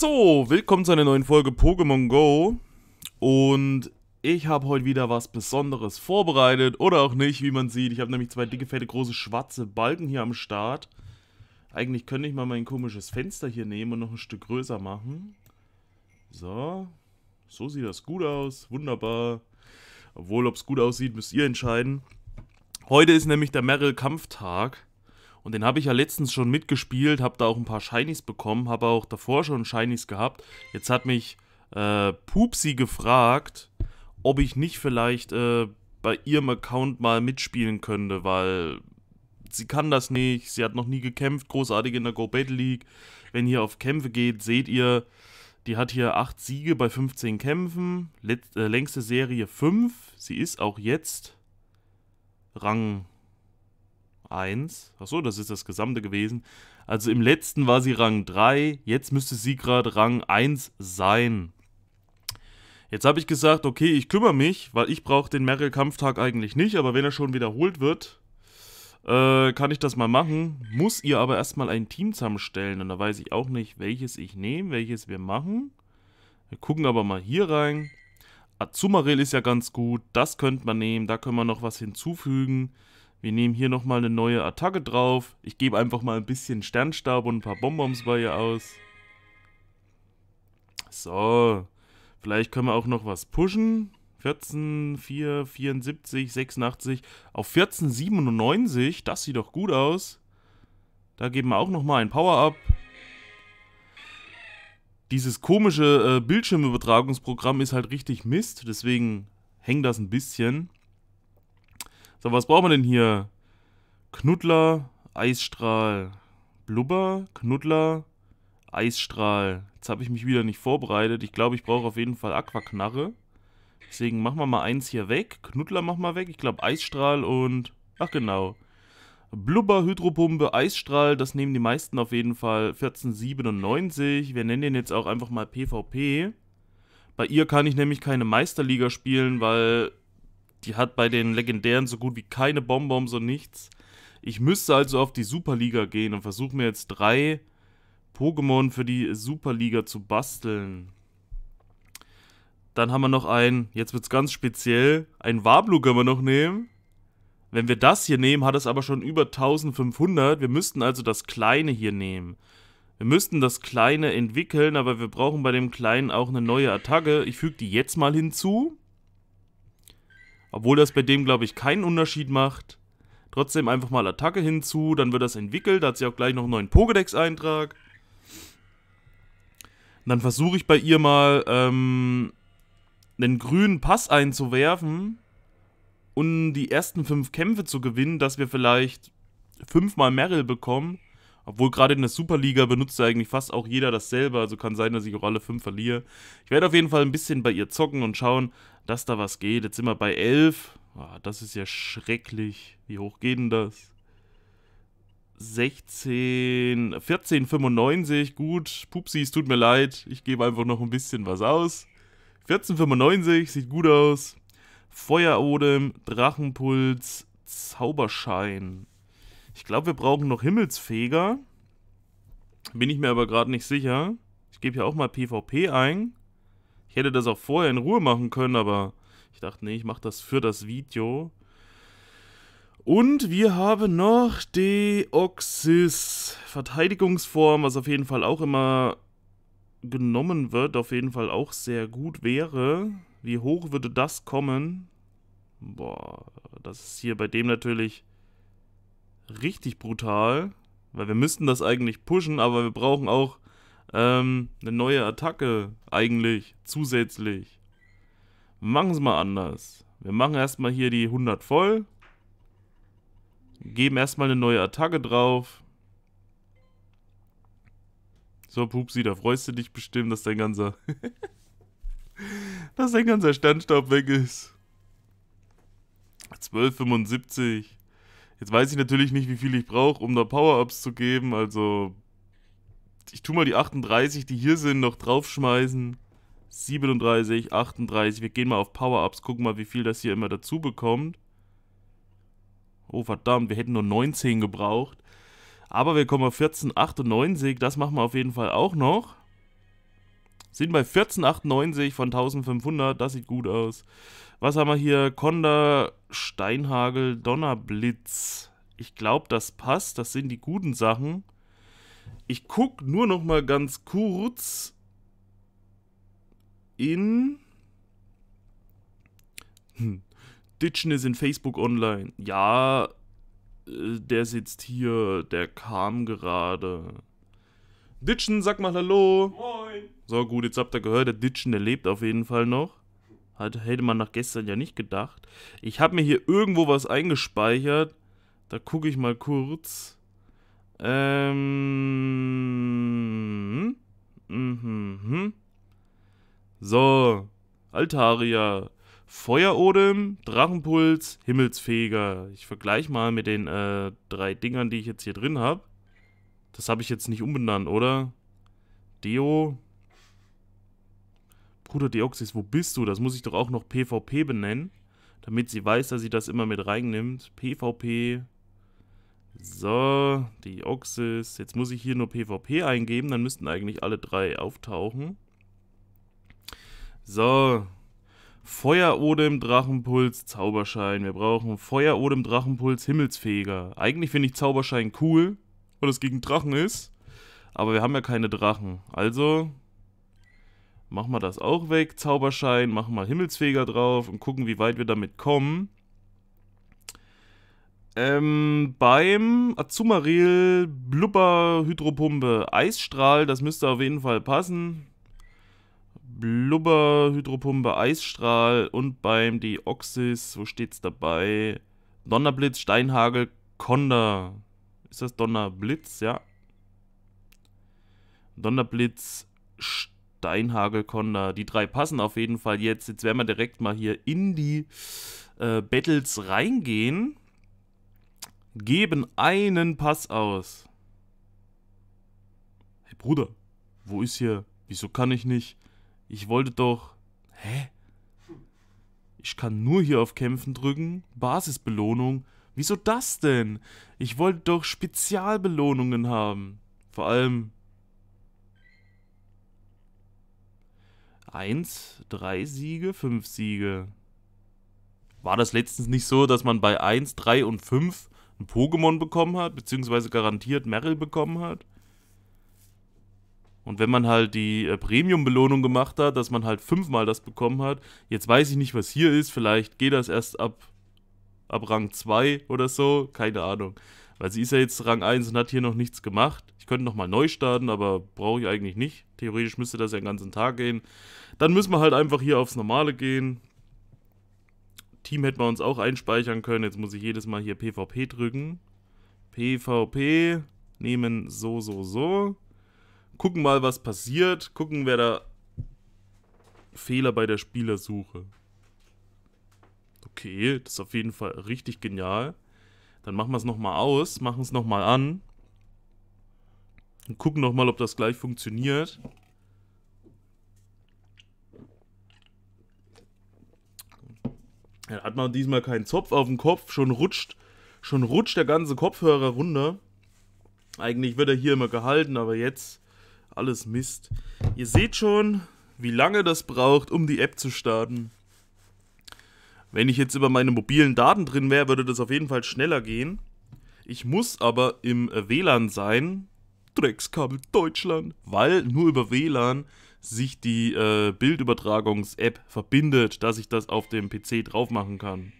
So, willkommen zu einer neuen Folge Pokémon Go. Und ich habe heute wieder was Besonderes vorbereitet. Oder auch nicht, wie man sieht. Ich habe nämlich zwei dicke, fette, große, schwarze Balken hier am Start. Eigentlich könnte ich mal mein komisches Fenster hier nehmen und noch ein Stück größer machen. So. So sieht das gut aus. Wunderbar. Obwohl, ob es gut aussieht, müsst ihr entscheiden. Heute ist nämlich der Merrill-Kampftag. Und den habe ich ja letztens schon mitgespielt, habe da auch ein paar Shinies bekommen, habe auch davor schon Shinies gehabt. Jetzt hat mich äh, Pupsi gefragt, ob ich nicht vielleicht äh, bei ihrem Account mal mitspielen könnte, weil sie kann das nicht, sie hat noch nie gekämpft, großartig in der Go Battle League. Wenn ihr auf Kämpfe geht, seht ihr, die hat hier 8 Siege bei 15 Kämpfen, Let äh, längste Serie 5. Sie ist auch jetzt Rang 1. Achso, das ist das Gesamte gewesen. Also im letzten war sie Rang 3, jetzt müsste sie gerade Rang 1 sein. Jetzt habe ich gesagt, okay, ich kümmere mich, weil ich brauche den Merrill-Kampftag eigentlich nicht, aber wenn er schon wiederholt wird, äh, kann ich das mal machen. Muss ihr aber erstmal ein Team zusammenstellen und da weiß ich auch nicht, welches ich nehme, welches wir machen. Wir gucken aber mal hier rein. Azumarill ist ja ganz gut, das könnte man nehmen, da können wir noch was hinzufügen. Wir nehmen hier nochmal eine neue Attacke drauf. Ich gebe einfach mal ein bisschen Sternstab und ein paar Bonbons bei ihr aus. So. Vielleicht können wir auch noch was pushen. 14, 4, 74, 86 auf 14, 97. Das sieht doch gut aus. Da geben wir auch nochmal ein Power-Up. Dieses komische äh, Bildschirmübertragungsprogramm ist halt richtig Mist. Deswegen hängt das ein bisschen. So, was brauchen wir denn hier? Knuddler, Eisstrahl, Blubber, Knuddler, Eisstrahl. Jetzt habe ich mich wieder nicht vorbereitet. Ich glaube, ich brauche auf jeden Fall Aquaknarre. Deswegen machen wir mal eins hier weg. Knuddler machen wir weg. Ich glaube, Eisstrahl und... Ach genau. Blubber, Hydropumpe, Eisstrahl, das nehmen die meisten auf jeden Fall. 1497. Wir nennen den jetzt auch einfach mal PvP. Bei ihr kann ich nämlich keine Meisterliga spielen, weil die hat bei den Legendären so gut wie keine Bonbons und nichts. Ich müsste also auf die Superliga gehen und versuche mir jetzt drei Pokémon für die Superliga zu basteln. Dann haben wir noch ein, jetzt wird es ganz speziell, ein Wablu können wir noch nehmen. Wenn wir das hier nehmen, hat es aber schon über 1500. Wir müssten also das kleine hier nehmen. Wir müssten das kleine entwickeln, aber wir brauchen bei dem kleinen auch eine neue Attacke. Ich füge die jetzt mal hinzu. Obwohl das bei dem, glaube ich, keinen Unterschied macht. Trotzdem einfach mal Attacke hinzu, dann wird das entwickelt. Da hat sie auch gleich noch einen neuen Pokédex-Eintrag. Dann versuche ich bei ihr mal ähm, einen grünen Pass einzuwerfen und die ersten fünf Kämpfe zu gewinnen, dass wir vielleicht fünfmal Meryl bekommen. Obwohl gerade in der Superliga benutzt ja eigentlich fast auch jeder dasselbe, also kann sein, dass ich auch alle fünf verliere. Ich werde auf jeden Fall ein bisschen bei ihr zocken und schauen, dass da was geht. Jetzt sind wir bei 11. Oh, ah, das ist ja schrecklich. Wie hoch geht denn das? 16, 14,95, gut. Pupsi, es tut mir leid. Ich gebe einfach noch ein bisschen was aus. 14,95, sieht gut aus. Feuerodem, Drachenpuls, Zauberschein. Ich glaube, wir brauchen noch Himmelsfeger. Bin ich mir aber gerade nicht sicher. Ich gebe hier auch mal PvP ein. Ich hätte das auch vorher in Ruhe machen können, aber ich dachte, nee, ich mache das für das Video. Und wir haben noch Deoxys. Verteidigungsform, was auf jeden Fall auch immer genommen wird, auf jeden Fall auch sehr gut wäre. Wie hoch würde das kommen? Boah, das ist hier bei dem natürlich richtig brutal, weil wir müssten das eigentlich pushen, aber wir brauchen auch ähm, eine neue Attacke eigentlich zusätzlich. Wir machen es mal anders. Wir machen erstmal hier die 100 voll. Geben erstmal eine neue Attacke drauf. So, Pupsi, da freust du dich bestimmt, dass dein ganzer... dass dein ganzer Standstaub weg ist. 12,75. Jetzt weiß ich natürlich nicht, wie viel ich brauche, um da Power-Ups zu geben. Also, ich tue mal die 38, die hier sind, noch draufschmeißen. 37, 38. Wir gehen mal auf Power-Ups, gucken mal, wie viel das hier immer dazu bekommt. Oh, verdammt, wir hätten nur 19 gebraucht. Aber wir kommen auf 1498, das machen wir auf jeden Fall auch noch. Sind bei 1498 von 1500, das sieht gut aus. Was haben wir hier? Konda, Steinhagel, Donnerblitz. Ich glaube, das passt. Das sind die guten Sachen. Ich gucke nur noch mal ganz kurz in... Hm. Ditchen ist in Facebook online. Ja, äh, der sitzt hier. Der kam gerade. Ditchen, sag mal Hallo. Moin. So, gut, jetzt habt ihr gehört, der Ditchen, der lebt auf jeden Fall noch. Hat, hätte man nach gestern ja nicht gedacht. Ich habe mir hier irgendwo was eingespeichert. Da gucke ich mal kurz. Ähm. Mhm. mhm. So. Altaria. Feuerodem, Drachenpuls, Himmelsfähiger. Ich vergleiche mal mit den äh, drei Dingern, die ich jetzt hier drin habe. Das habe ich jetzt nicht umbenannt, oder? Deo, Bruder Deoxys, wo bist du? Das muss ich doch auch noch PvP benennen, damit sie weiß, dass sie das immer mit reinnimmt. PvP. So, Deoxys. Jetzt muss ich hier nur PvP eingeben, dann müssten eigentlich alle drei auftauchen. So. Feuerodem, Drachenpuls, Zauberschein. Wir brauchen Feuerodem, Drachenpuls, Himmelsfähiger. Eigentlich finde ich Zauberschein cool, weil es gegen Drachen ist. Aber wir haben ja keine Drachen. Also machen wir das auch weg, Zauberschein, machen wir Himmelsfeger drauf und gucken, wie weit wir damit kommen. Ähm, beim Azumarill Blubber Hydropumpe Eisstrahl, das müsste auf jeden Fall passen. Blubber Hydropumpe Eisstrahl und beim Deoxys, wo steht's dabei? Donnerblitz, Steinhagel, Konda. Ist das Donnerblitz? Ja. Donnerblitz, Steinhagel dein Hagelkonda. Die drei passen auf jeden Fall jetzt. Jetzt werden wir direkt mal hier in die äh, Battles reingehen. Geben einen Pass aus. Hey Bruder, wo ist hier? Wieso kann ich nicht? Ich wollte doch... Hä? Ich kann nur hier auf Kämpfen drücken. Basisbelohnung. Wieso das denn? Ich wollte doch Spezialbelohnungen haben. Vor allem 1, 3 Siege, 5 Siege. War das letztens nicht so, dass man bei 1, 3 und 5 ein Pokémon bekommen hat, beziehungsweise garantiert Meryl bekommen hat? Und wenn man halt die äh, Premium-Belohnung gemacht hat, dass man halt fünfmal das bekommen hat, jetzt weiß ich nicht, was hier ist, vielleicht geht das erst ab, ab Rang 2 oder so, keine Ahnung. Weil sie ist ja jetzt Rang 1 und hat hier noch nichts gemacht. Ich könnte nochmal neu starten, aber brauche ich eigentlich nicht. Theoretisch müsste das ja den ganzen Tag gehen. Dann müssen wir halt einfach hier aufs Normale gehen. Team hätten wir uns auch einspeichern können. Jetzt muss ich jedes Mal hier PvP drücken. PvP nehmen so, so, so. Gucken mal, was passiert. Gucken, wer da Fehler bei der Spielersuche. Okay, das ist auf jeden Fall richtig genial. Dann machen wir es nochmal aus, machen es nochmal an. Und gucken nochmal, ob das gleich funktioniert. Dann hat man diesmal keinen Zopf auf dem Kopf, schon rutscht, schon rutscht der ganze Kopfhörer runter. Eigentlich wird er hier immer gehalten, aber jetzt alles Mist. Ihr seht schon, wie lange das braucht, um die App zu starten. Wenn ich jetzt über meine mobilen Daten drin wäre, würde das auf jeden Fall schneller gehen. Ich muss aber im äh, WLAN sein. Dreckskabel Deutschland. Weil nur über WLAN sich die äh, Bildübertragungs-App verbindet, dass ich das auf dem PC drauf machen kann.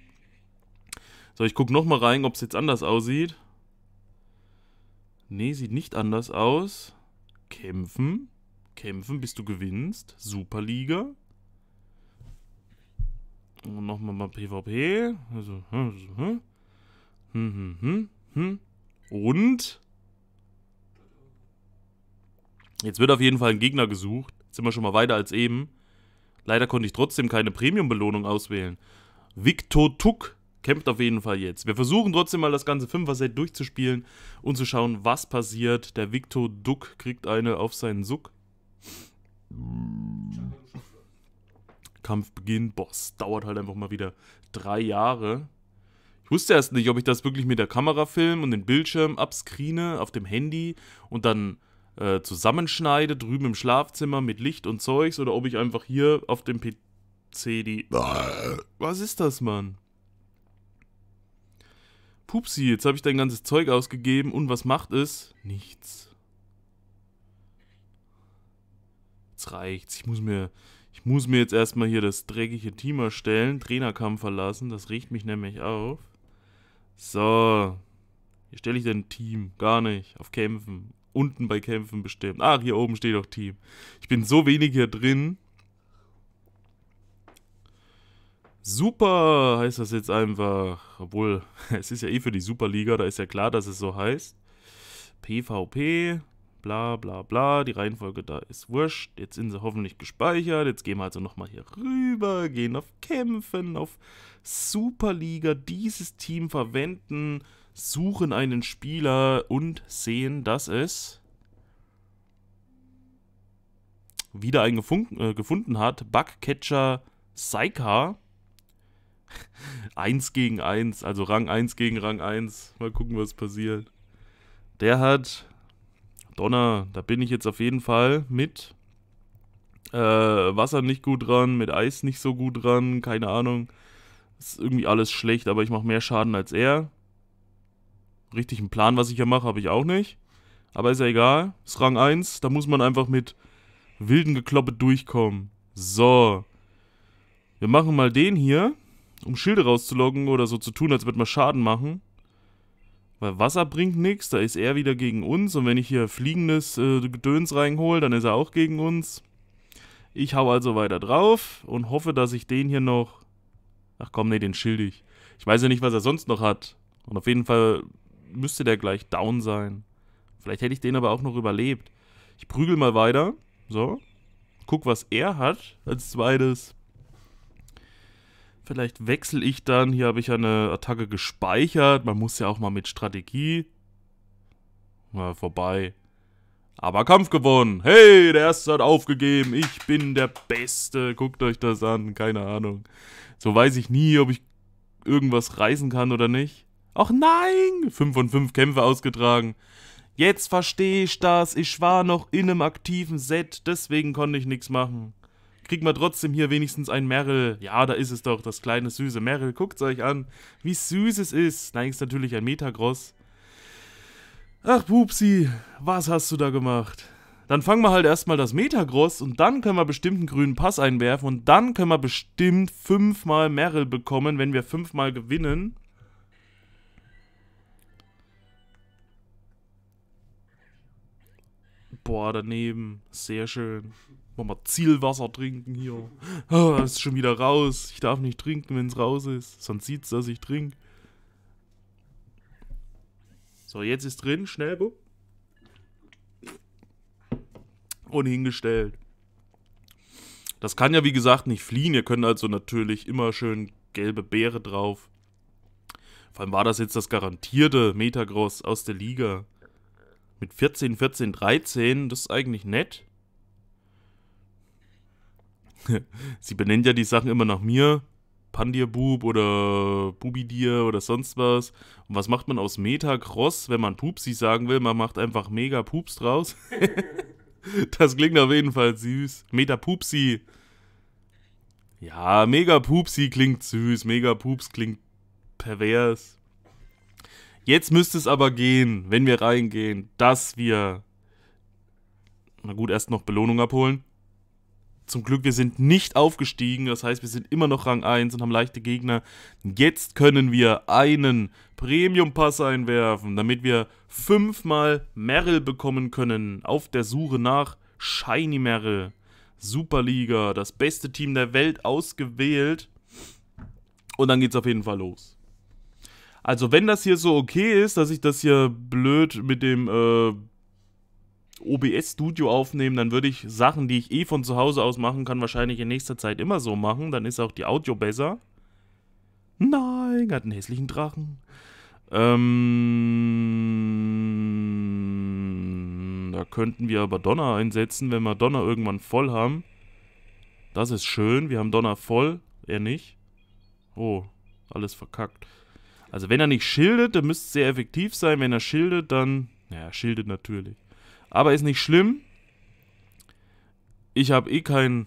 So, ich gucke nochmal rein, ob es jetzt anders aussieht. Nee, sieht nicht anders aus. Kämpfen. Kämpfen, bis du gewinnst. Superliga. Und nochmal mal PvP. Also, hm, hm, hm, hm. hm. Und? Jetzt wird auf jeden Fall ein Gegner gesucht. Jetzt sind wir schon mal weiter als eben. Leider konnte ich trotzdem keine Premium-Belohnung auswählen. Victor Tuck kämpft auf jeden Fall jetzt. Wir versuchen trotzdem mal das ganze 5 er set durchzuspielen und zu schauen, was passiert. Der Victor Duck kriegt eine auf seinen Suck. Kampfbeginn. Boss, dauert halt einfach mal wieder drei Jahre. Ich wusste erst nicht, ob ich das wirklich mit der Kamera film und den Bildschirm abscreene auf dem Handy und dann äh, zusammenschneide drüben im Schlafzimmer mit Licht und Zeugs oder ob ich einfach hier auf dem PC die... Was ist das, Mann? Pupsi, jetzt habe ich dein ganzes Zeug ausgegeben und was macht es? Nichts. Jetzt reicht's. Ich muss mir ich muss mir jetzt erstmal hier das dreckige Team erstellen. Trainerkampf verlassen, das riecht mich nämlich auf. So. Hier stelle ich denn Team. Gar nicht. Auf Kämpfen. Unten bei Kämpfen bestimmt. Ach, hier oben steht auch Team. Ich bin so wenig hier drin. Super heißt das jetzt einfach. Obwohl, es ist ja eh für die Superliga, da ist ja klar, dass es so heißt. PvP, bla bla bla, die Reihenfolge da ist wurscht, jetzt sind sie hoffentlich gespeichert, jetzt gehen wir also nochmal hier rüber, gehen auf Kämpfen, auf Superliga, dieses Team verwenden, suchen einen Spieler und sehen, dass es wieder einen äh, gefunden hat, Bugcatcher Saika, 1 gegen 1, also Rang 1 gegen Rang 1, mal gucken, was passiert. Der hat Donner, da bin ich jetzt auf jeden Fall mit äh, Wasser nicht gut dran, mit Eis nicht so gut dran, keine Ahnung. Ist irgendwie alles schlecht, aber ich mache mehr Schaden als er. Richtig einen Plan, was ich hier mache, habe ich auch nicht. Aber ist ja egal. Ist Rang 1, da muss man einfach mit wilden Gekloppe durchkommen. So. Wir machen mal den hier, um Schilde rauszulocken oder so zu tun, als würde man Schaden machen. Weil Wasser bringt nichts, da ist er wieder gegen uns. Und wenn ich hier fliegendes äh, Gedöns reinhole, dann ist er auch gegen uns. Ich hau also weiter drauf und hoffe, dass ich den hier noch... Ach komm, nee, den schilde ich. Ich weiß ja nicht, was er sonst noch hat. Und auf jeden Fall müsste der gleich down sein. Vielleicht hätte ich den aber auch noch überlebt. Ich prügel mal weiter. So. Guck, was er hat als zweites. Vielleicht wechsle ich dann. Hier habe ich eine Attacke gespeichert. Man muss ja auch mal mit Strategie. Na, vorbei. Aber Kampf gewonnen. Hey, der Erste hat aufgegeben. Ich bin der Beste. Guckt euch das an. Keine Ahnung. So weiß ich nie, ob ich irgendwas reißen kann oder nicht. Ach nein! 5 von 5 Kämpfe ausgetragen. Jetzt verstehe ich das. Ich war noch in einem aktiven Set. Deswegen konnte ich nichts machen kriegen wir trotzdem hier wenigstens ein Merrill. Ja, da ist es doch, das kleine süße Merrill. Guckt es euch an, wie süß es ist. Nein, ist natürlich ein Metagross. Ach, Pupsi, was hast du da gemacht? Dann fangen wir halt erstmal das Metagross und dann können wir bestimmt einen grünen Pass einwerfen und dann können wir bestimmt fünfmal Merrill bekommen, wenn wir fünfmal gewinnen. Boah, daneben. Sehr schön. Wollen wir Zielwasser trinken hier? Oh, ah, das ist schon wieder raus. Ich darf nicht trinken, wenn es raus ist. Sonst sieht es, dass ich trinke. So, jetzt ist drin. Schnell, bumm. Und hingestellt. Das kann ja, wie gesagt, nicht fliehen. Ihr könnt also natürlich immer schön gelbe Beere drauf. Vor allem war das jetzt das garantierte Metagross aus der Liga. Mit 14, 14, 13, das ist eigentlich nett. sie benennt ja die Sachen immer nach mir. Pandirbub oder Bubidir oder sonst was. Und was macht man aus Metacross, wenn man Pupsi sagen will? Man macht einfach mega Pups draus. das klingt auf jeden Fall süß. Metapupsi. Ja, mega Pupsi klingt süß. Mega Pups klingt pervers. Jetzt müsste es aber gehen, wenn wir reingehen, dass wir. Na gut, erst noch Belohnung abholen. Zum Glück, wir sind nicht aufgestiegen. Das heißt, wir sind immer noch Rang 1 und haben leichte Gegner. Jetzt können wir einen Premium-Pass einwerfen, damit wir fünfmal Merrill bekommen können. Auf der Suche nach Shiny Merrill. Superliga, das beste Team der Welt ausgewählt. Und dann geht es auf jeden Fall los. Also wenn das hier so okay ist, dass ich das hier blöd mit dem äh, OBS-Studio aufnehmen, dann würde ich Sachen, die ich eh von zu Hause aus machen kann, wahrscheinlich in nächster Zeit immer so machen. Dann ist auch die Audio besser. Nein, hat einen hässlichen Drachen. Ähm, da könnten wir aber Donner einsetzen, wenn wir Donner irgendwann voll haben. Das ist schön, wir haben Donner voll. Er nicht. Oh, alles verkackt. Also wenn er nicht schildet, dann müsste es sehr effektiv sein. Wenn er schildet, dann... Ja, schildet natürlich. Aber ist nicht schlimm. Ich habe eh äh, keinen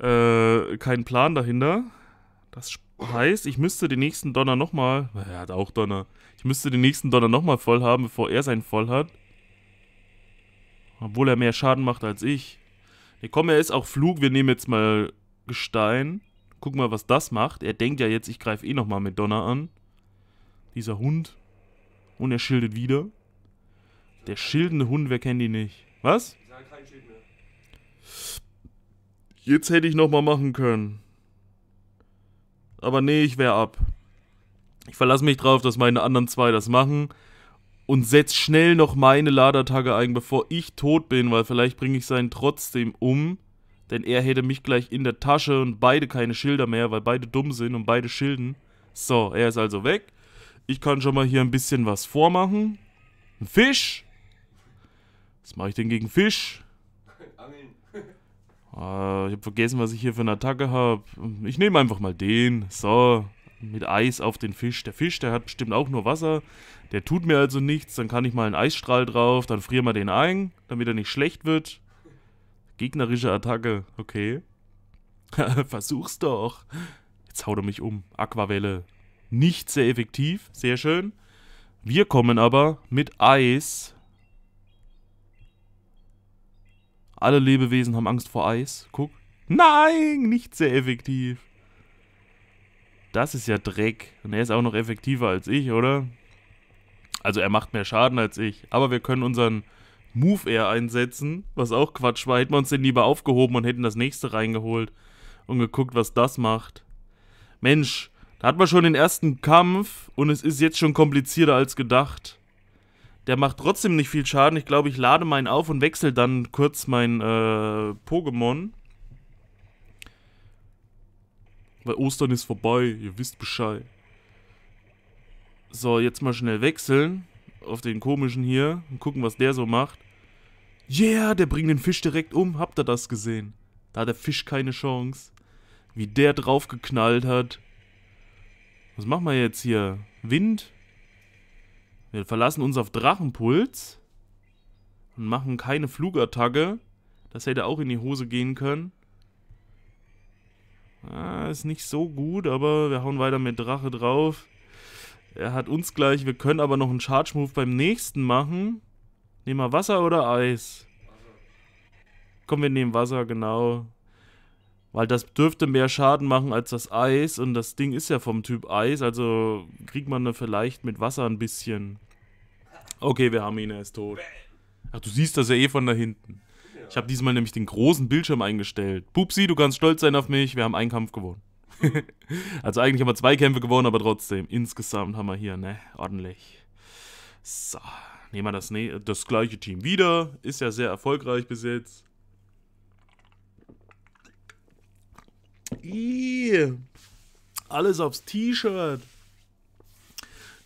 äh, kein Plan dahinter. Das heißt, ich müsste den nächsten Donner nochmal. Er hat auch Donner. Ich müsste den nächsten Donner nochmal voll haben, bevor er seinen voll hat. Obwohl er mehr Schaden macht als ich. Ne, komm, er ist auch Flug. Wir nehmen jetzt mal Gestein. Guck mal, was das macht. Er denkt ja jetzt, ich greife eh nochmal mit Donner an. Dieser Hund. Und er schildert wieder. Der schildende Hund, wer kennt die nicht? Was? Jetzt hätte ich nochmal machen können. Aber nee, ich wäre ab. Ich verlasse mich drauf, dass meine anderen zwei das machen und setz schnell noch meine Ladertage ein, bevor ich tot bin, weil vielleicht bringe ich seinen trotzdem um. Denn er hätte mich gleich in der Tasche und beide keine Schilder mehr, weil beide dumm sind und beide schilden. So, er ist also weg. Ich kann schon mal hier ein bisschen was vormachen. Ein Fisch. Was mache ich denn gegen Fisch? Angeln. Äh, ich habe vergessen, was ich hier für eine Attacke habe. Ich nehme einfach mal den. So, mit Eis auf den Fisch. Der Fisch, der hat bestimmt auch nur Wasser. Der tut mir also nichts. Dann kann ich mal einen Eisstrahl drauf. Dann frieren wir den ein, damit er nicht schlecht wird. Gegnerische Attacke. Okay. Versuch's doch. Jetzt haut er mich um. Aquavelle. Nicht sehr effektiv. Sehr schön. Wir kommen aber mit Eis Alle Lebewesen haben Angst vor Eis. Guck. Nein, nicht sehr effektiv. Das ist ja Dreck. Und er ist auch noch effektiver als ich, oder? Also er macht mehr Schaden als ich. Aber wir können unseren Move Air einsetzen, was auch Quatsch war. Hätten wir uns den lieber aufgehoben und hätten das nächste reingeholt und geguckt, was das macht. Mensch, da hat man schon den ersten Kampf und es ist jetzt schon komplizierter als gedacht. Der macht trotzdem nicht viel Schaden. Ich glaube, ich lade meinen auf und wechsle dann kurz mein äh, Pokémon. Weil Ostern ist vorbei, ihr wisst Bescheid. So, jetzt mal schnell wechseln auf den komischen hier und gucken, was der so macht. Yeah, der bringt den Fisch direkt um. Habt ihr das gesehen? Da hat der Fisch keine Chance. Wie der draufgeknallt hat. Was machen wir jetzt hier? Wind? Wir verlassen uns auf Drachenpuls und machen keine Flugattacke. Das hätte auch in die Hose gehen können. Ah, ist nicht so gut, aber wir hauen weiter mit Drache drauf. Er hat uns gleich. Wir können aber noch einen Charge-Move beim nächsten machen. Nehmen wir Wasser oder Eis? Komm, wir nehmen Wasser, genau. Weil das dürfte mehr Schaden machen als das Eis und das Ding ist ja vom Typ Eis, also kriegt man da vielleicht mit Wasser ein bisschen. Okay, wir haben ihn, er ist tot. Ach, du siehst das ja eh von da hinten. Ich habe diesmal nämlich den großen Bildschirm eingestellt. Pupsi, du kannst stolz sein auf mich, wir haben einen Kampf gewonnen. also eigentlich haben wir zwei Kämpfe gewonnen, aber trotzdem, insgesamt haben wir hier, ne, ordentlich. So, nehmen wir das, ne das gleiche Team wieder. Ist ja sehr erfolgreich bis jetzt. Ih, alles aufs T-Shirt.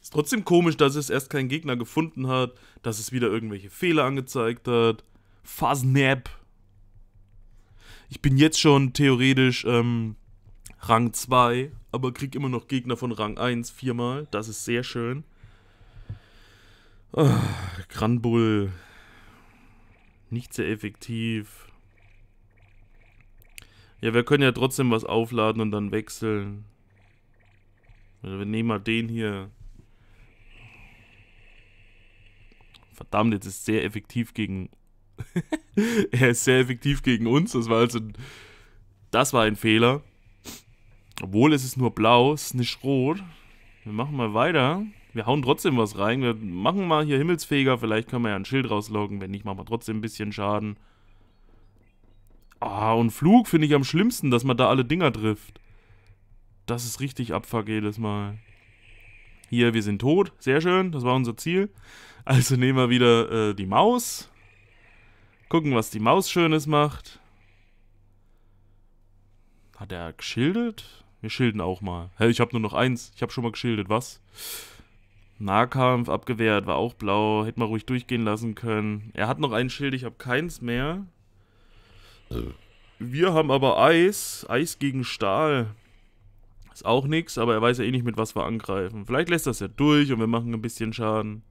Ist trotzdem komisch, dass es erst keinen Gegner gefunden hat, dass es wieder irgendwelche Fehler angezeigt hat. Fasnap. Ich bin jetzt schon theoretisch ähm, Rang 2, aber krieg immer noch Gegner von Rang 1 viermal. Das ist sehr schön. Ah, Granbull. Nicht sehr effektiv. Ja, wir können ja trotzdem was aufladen und dann wechseln. Also wir nehmen mal den hier. Verdammt, jetzt ist sehr effektiv gegen... er ist sehr effektiv gegen uns. Das war also... Das war ein Fehler. Obwohl es ist nur blau, es ist nicht rot. Wir machen mal weiter. Wir hauen trotzdem was rein. Wir machen mal hier Himmelsfeger. Vielleicht können wir ja ein Schild rauslocken. Wenn nicht, machen wir trotzdem ein bisschen Schaden. Ah, und Flug finde ich am schlimmsten, dass man da alle Dinger trifft. Das ist richtig Abfuck jedes Mal. Hier, wir sind tot. Sehr schön, das war unser Ziel. Also nehmen wir wieder äh, die Maus. Gucken, was die Maus Schönes macht. Hat er geschildert? Wir schilden auch mal. Hä, ich habe nur noch eins. Ich habe schon mal geschildert. Was? Nahkampf abgewehrt, war auch blau. Hätte man ruhig durchgehen lassen können. Er hat noch ein Schild, ich habe keins mehr. Wir haben aber Eis. Eis gegen Stahl. Ist auch nix, aber er weiß ja eh nicht, mit was wir angreifen. Vielleicht lässt das ja durch und wir machen ein bisschen Schaden.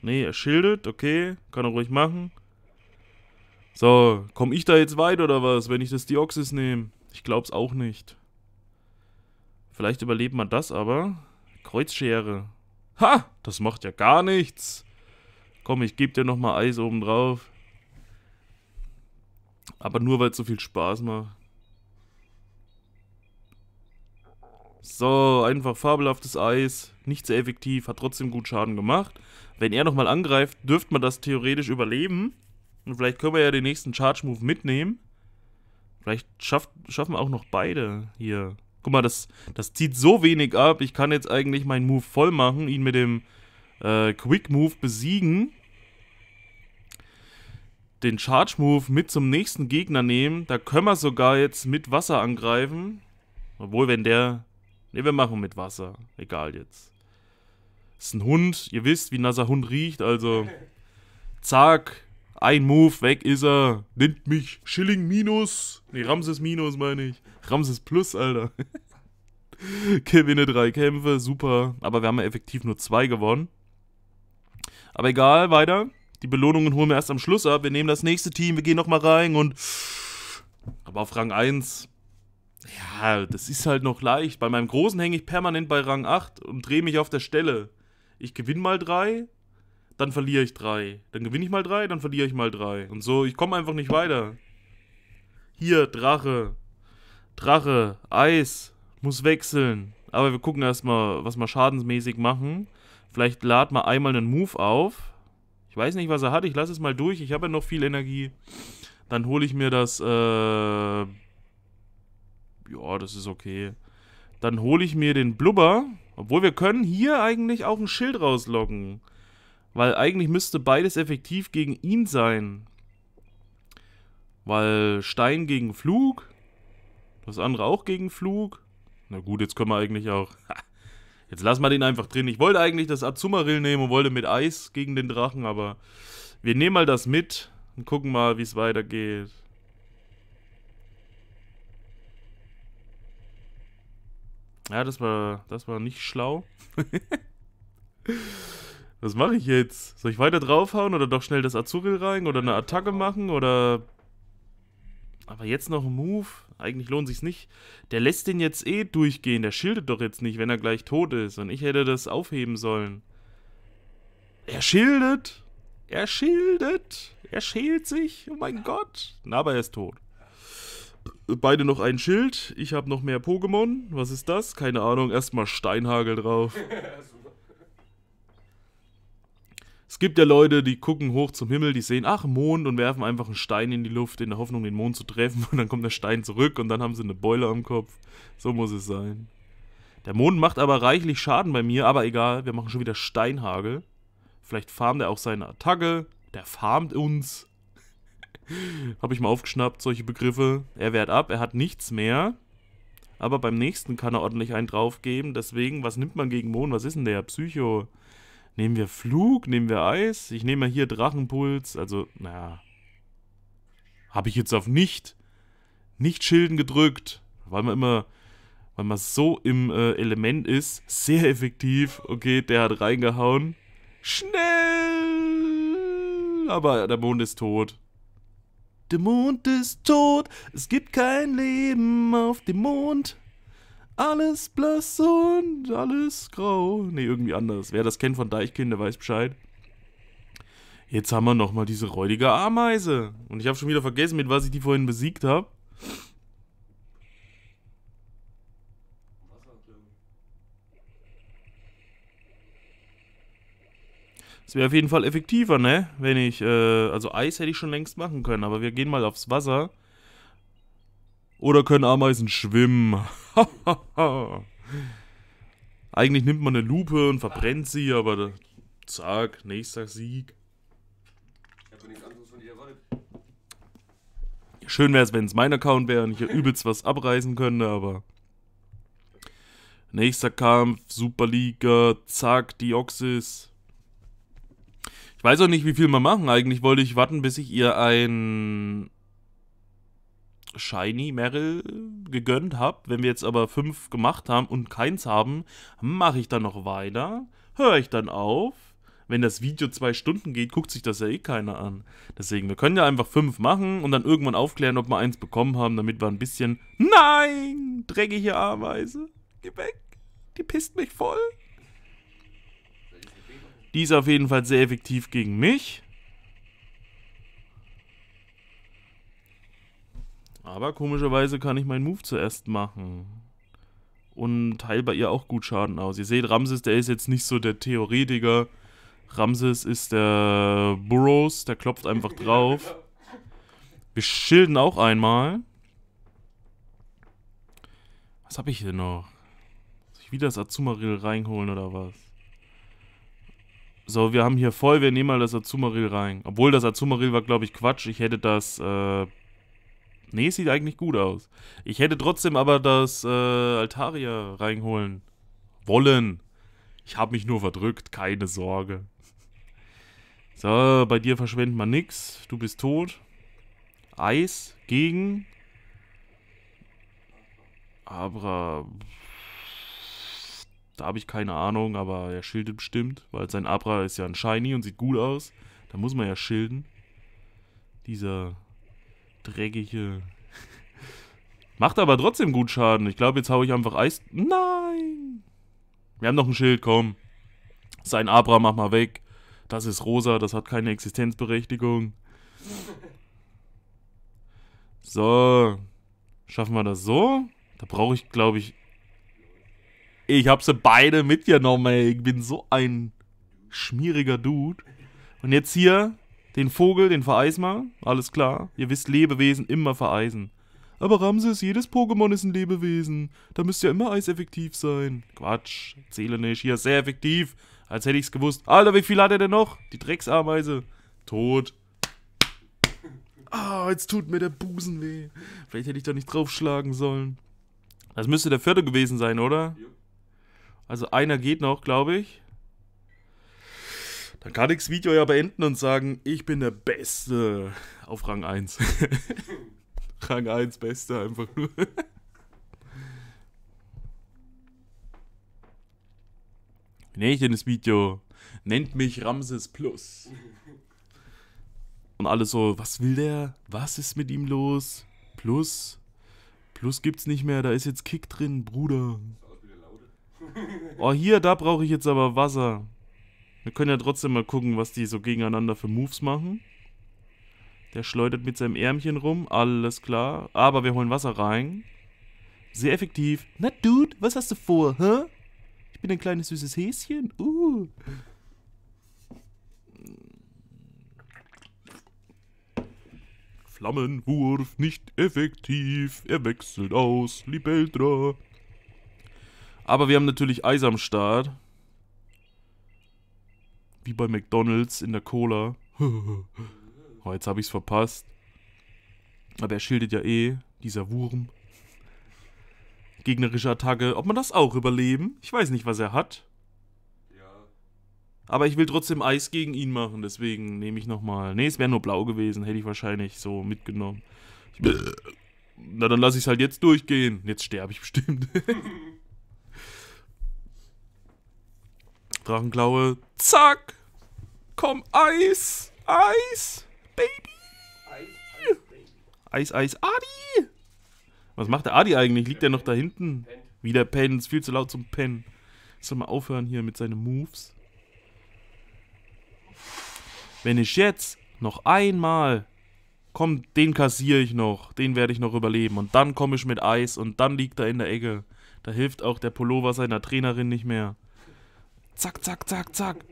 Nee, er schildet, okay. Kann er ruhig machen. So, komm ich da jetzt weit oder was, wenn ich das Dioxys nehme? Ich glaub's auch nicht. Vielleicht überlebt man das aber. Kreuzschere. Ha! Das macht ja gar nichts. Komm, ich geb dir nochmal Eis oben drauf. Aber nur weil es so viel Spaß macht. So, einfach fabelhaftes Eis. Nicht sehr effektiv, hat trotzdem gut Schaden gemacht. Wenn er nochmal angreift, dürfte man das theoretisch überleben. Und vielleicht können wir ja den nächsten Charge-Move mitnehmen. Vielleicht schafft, schaffen auch noch beide hier. Guck mal, das, das zieht so wenig ab. Ich kann jetzt eigentlich meinen Move voll machen, ihn mit dem äh, Quick-Move besiegen den Charge Move mit zum nächsten Gegner nehmen. Da können wir sogar jetzt mit Wasser angreifen. Obwohl, wenn der... Ne, wir machen mit Wasser. Egal jetzt. Ist ein Hund. Ihr wisst, wie nasser Hund riecht. Also, zack. Ein Move, weg ist er. Nimmt mich Schilling minus. Ne, Ramses minus meine ich. Ramses plus, Alter. Gewinne drei Kämpfe, super. Aber wir haben ja effektiv nur zwei gewonnen. Aber egal, weiter. Die Belohnungen holen wir erst am Schluss ab. Wir nehmen das nächste Team, wir gehen nochmal rein und. Aber auf Rang 1. Ja, das ist halt noch leicht. Bei meinem Großen hänge ich permanent bei Rang 8 und drehe mich auf der Stelle. Ich gewinne mal 3, dann verliere ich 3. Dann gewinne ich mal 3, dann verliere ich mal 3. Und so, ich komme einfach nicht weiter. Hier, Drache. Drache, Eis, muss wechseln. Aber wir gucken erstmal, was wir schadensmäßig machen. Vielleicht lad mal einmal einen Move auf. Ich weiß nicht, was er hat. Ich lasse es mal durch. Ich habe ja noch viel Energie. Dann hole ich mir das. Äh ja, das ist okay. Dann hole ich mir den Blubber. Obwohl wir können hier eigentlich auch ein Schild rauslocken. Weil eigentlich müsste beides effektiv gegen ihn sein. Weil Stein gegen Flug. Das andere auch gegen Flug. Na gut, jetzt können wir eigentlich auch... Jetzt lassen wir den einfach drin. Ich wollte eigentlich das Azumarill nehmen und wollte mit Eis gegen den Drachen, aber wir nehmen mal das mit und gucken mal, wie es weitergeht. Ja, das war, das war nicht schlau. Was mache ich jetzt? Soll ich weiter draufhauen oder doch schnell das Azuril rein oder eine Attacke machen oder aber jetzt noch ein Move, eigentlich lohnt sich's nicht. Der lässt den jetzt eh durchgehen, der schildet doch jetzt nicht, wenn er gleich tot ist. Und ich hätte das aufheben sollen. Er schildet! Er schildet! Er schält sich! Oh mein Gott! Na, aber er ist tot. Beide noch ein Schild. Ich habe noch mehr Pokémon. Was ist das? Keine Ahnung. Erstmal Steinhagel drauf. so Es gibt ja Leute, die gucken hoch zum Himmel, die sehen, ach, Mond und werfen einfach einen Stein in die Luft in der Hoffnung, den Mond zu treffen. Und dann kommt der Stein zurück und dann haben sie eine Beule am Kopf. So muss es sein. Der Mond macht aber reichlich Schaden bei mir, aber egal, wir machen schon wieder Steinhagel. Vielleicht farmt er auch seine Attacke. Der farmt uns. Habe ich mal aufgeschnappt, solche Begriffe. Er wehrt ab, er hat nichts mehr. Aber beim nächsten kann er ordentlich einen draufgeben. Deswegen, was nimmt man gegen Mond? Was ist denn der? Psycho. Nehmen wir Flug, nehmen wir Eis. Ich nehme hier Drachenpuls. Also, naja. Habe ich jetzt auf nicht, nicht Schilden gedrückt. Weil man immer, weil man so im äh, Element ist. Sehr effektiv. Okay, der hat reingehauen. Schnell! Aber der Mond ist tot. Der Mond ist tot. Es gibt kein Leben auf dem Mond. Alles blass und alles grau. Ne, irgendwie anders. Wer das kennt von Deichkind, der weiß Bescheid. Jetzt haben wir nochmal diese räudige Ameise. Und ich habe schon wieder vergessen, mit was ich die vorhin besiegt habe. Das wäre auf jeden Fall effektiver, ne? Wenn ich, äh, also Eis hätte ich schon längst machen können, aber wir gehen mal aufs Wasser. Oder können Ameisen schwimmen? Eigentlich nimmt man eine Lupe und verbrennt sie, aber da, zack, nächster Sieg. Schön wäre es, wenn es mein Account wäre und ich hier übelst was abreißen könnte, aber... Nächster Kampf, Superliga, zack, Dioxis. Ich weiß auch nicht, wie viel wir machen. Eigentlich wollte ich warten, bis ich ihr ein Shiny Meryl gegönnt habe. Wenn wir jetzt aber fünf gemacht haben und keins haben, mache ich dann noch weiter, höre ich dann auf. Wenn das Video zwei Stunden geht, guckt sich das ja eh keiner an. Deswegen, wir können ja einfach fünf machen und dann irgendwann aufklären, ob wir eins bekommen haben, damit wir ein bisschen... Nein! Dreckige Ameise! Geh weg! Die pisst mich voll! Die ist auf jeden Fall sehr effektiv gegen mich. Aber komischerweise kann ich meinen Move zuerst machen. Und teil bei ihr auch gut Schaden aus. Ihr seht, Ramses, der ist jetzt nicht so der Theoretiker. Ramses ist der Burrows, der klopft einfach drauf. Wir schilden auch einmal. Was habe ich denn noch? Soll ich wieder das Azumarill reinholen oder was? So, wir haben hier voll, wir nehmen mal das Azumarill rein. Obwohl, das Azumarill war, glaube ich, Quatsch. Ich hätte das äh, Nee, sieht eigentlich gut aus. Ich hätte trotzdem aber das äh, Altaria reinholen wollen. Ich habe mich nur verdrückt, keine Sorge. So, bei dir verschwendet man nix. Du bist tot. Eis gegen Abra. Da habe ich keine Ahnung, aber er schildet bestimmt, weil sein Abra ist ja ein Shiny und sieht gut aus. Da muss man ja schilden. Dieser dreckige. Macht aber trotzdem gut Schaden. Ich glaube, jetzt haue ich einfach Eis... Nein! Wir haben noch ein Schild, komm. Sein Abra, mach mal weg. Das ist rosa, das hat keine Existenzberechtigung. So. Schaffen wir das so? Da brauche ich, glaube ich... Ich habe sie beide mitgenommen, ey. Ich bin so ein schmieriger Dude. Und jetzt hier den Vogel, den vereis mal, alles klar. Ihr wisst, Lebewesen immer vereisen. Aber Ramses, jedes Pokémon ist ein Lebewesen. Da müsst ihr immer eiseffektiv sein. Quatsch, zähle nicht. Hier, sehr effektiv. Als hätte ich's gewusst. Alter, wie viel hat er denn noch? Die Drecksameise. Tot. Ah, jetzt tut mir der Busen weh. Vielleicht hätte ich da nicht draufschlagen sollen. Das müsste der vierte gewesen sein, oder? Also einer geht noch, glaube ich. Dann kann ich das Video ja beenden und sagen, ich bin der Beste auf Rang 1. Rang 1 Beste einfach nur. Wie nenne ich denn das Video? Nennt mich Ramses Plus. Und alle so, was will der? Was ist mit ihm los? Plus? Plus gibt's nicht mehr, da ist jetzt Kick drin, Bruder. Oh, hier, da brauche ich jetzt aber Wasser. Wir können ja trotzdem mal gucken, was die so gegeneinander für Moves machen. Der schleudert mit seinem Ärmchen rum, alles klar. Aber wir holen Wasser rein. Sehr effektiv. Na, Dude, was hast du vor, hä? Ich bin ein kleines süßes Häschen. Uh. Flammenwurf nicht effektiv. Er wechselt aus. Libeldra. Aber wir haben natürlich Eis am Start. Wie bei McDonalds in der Cola. oh, jetzt habe ich es verpasst. Aber er schildert ja eh, dieser Wurm. Gegnerische Attacke. Ob man das auch überleben? Ich weiß nicht, was er hat. Ja. Aber ich will trotzdem Eis gegen ihn machen, deswegen nehme ich nochmal. Ne, es wäre nur blau gewesen, hätte ich wahrscheinlich so mitgenommen. Ich, na, dann lasse ich es halt jetzt durchgehen. Jetzt sterbe ich bestimmt. Sprachenklaue. Zack! Komm, Eis! Eis! Baby! Eis, Eis, Eis, Adi! Was macht der Adi eigentlich? Liegt der noch da hinten? Wieder pennen, ist viel zu laut zum Pennen. Soll mal aufhören hier mit seinen Moves. Wenn ich jetzt noch einmal komm, den kassiere ich noch, den werde ich noch überleben. Und dann komme ich mit Eis und dann liegt er in der Ecke. Da hilft auch der Pullover seiner Trainerin nicht mehr. Zack, zack, zack, zack.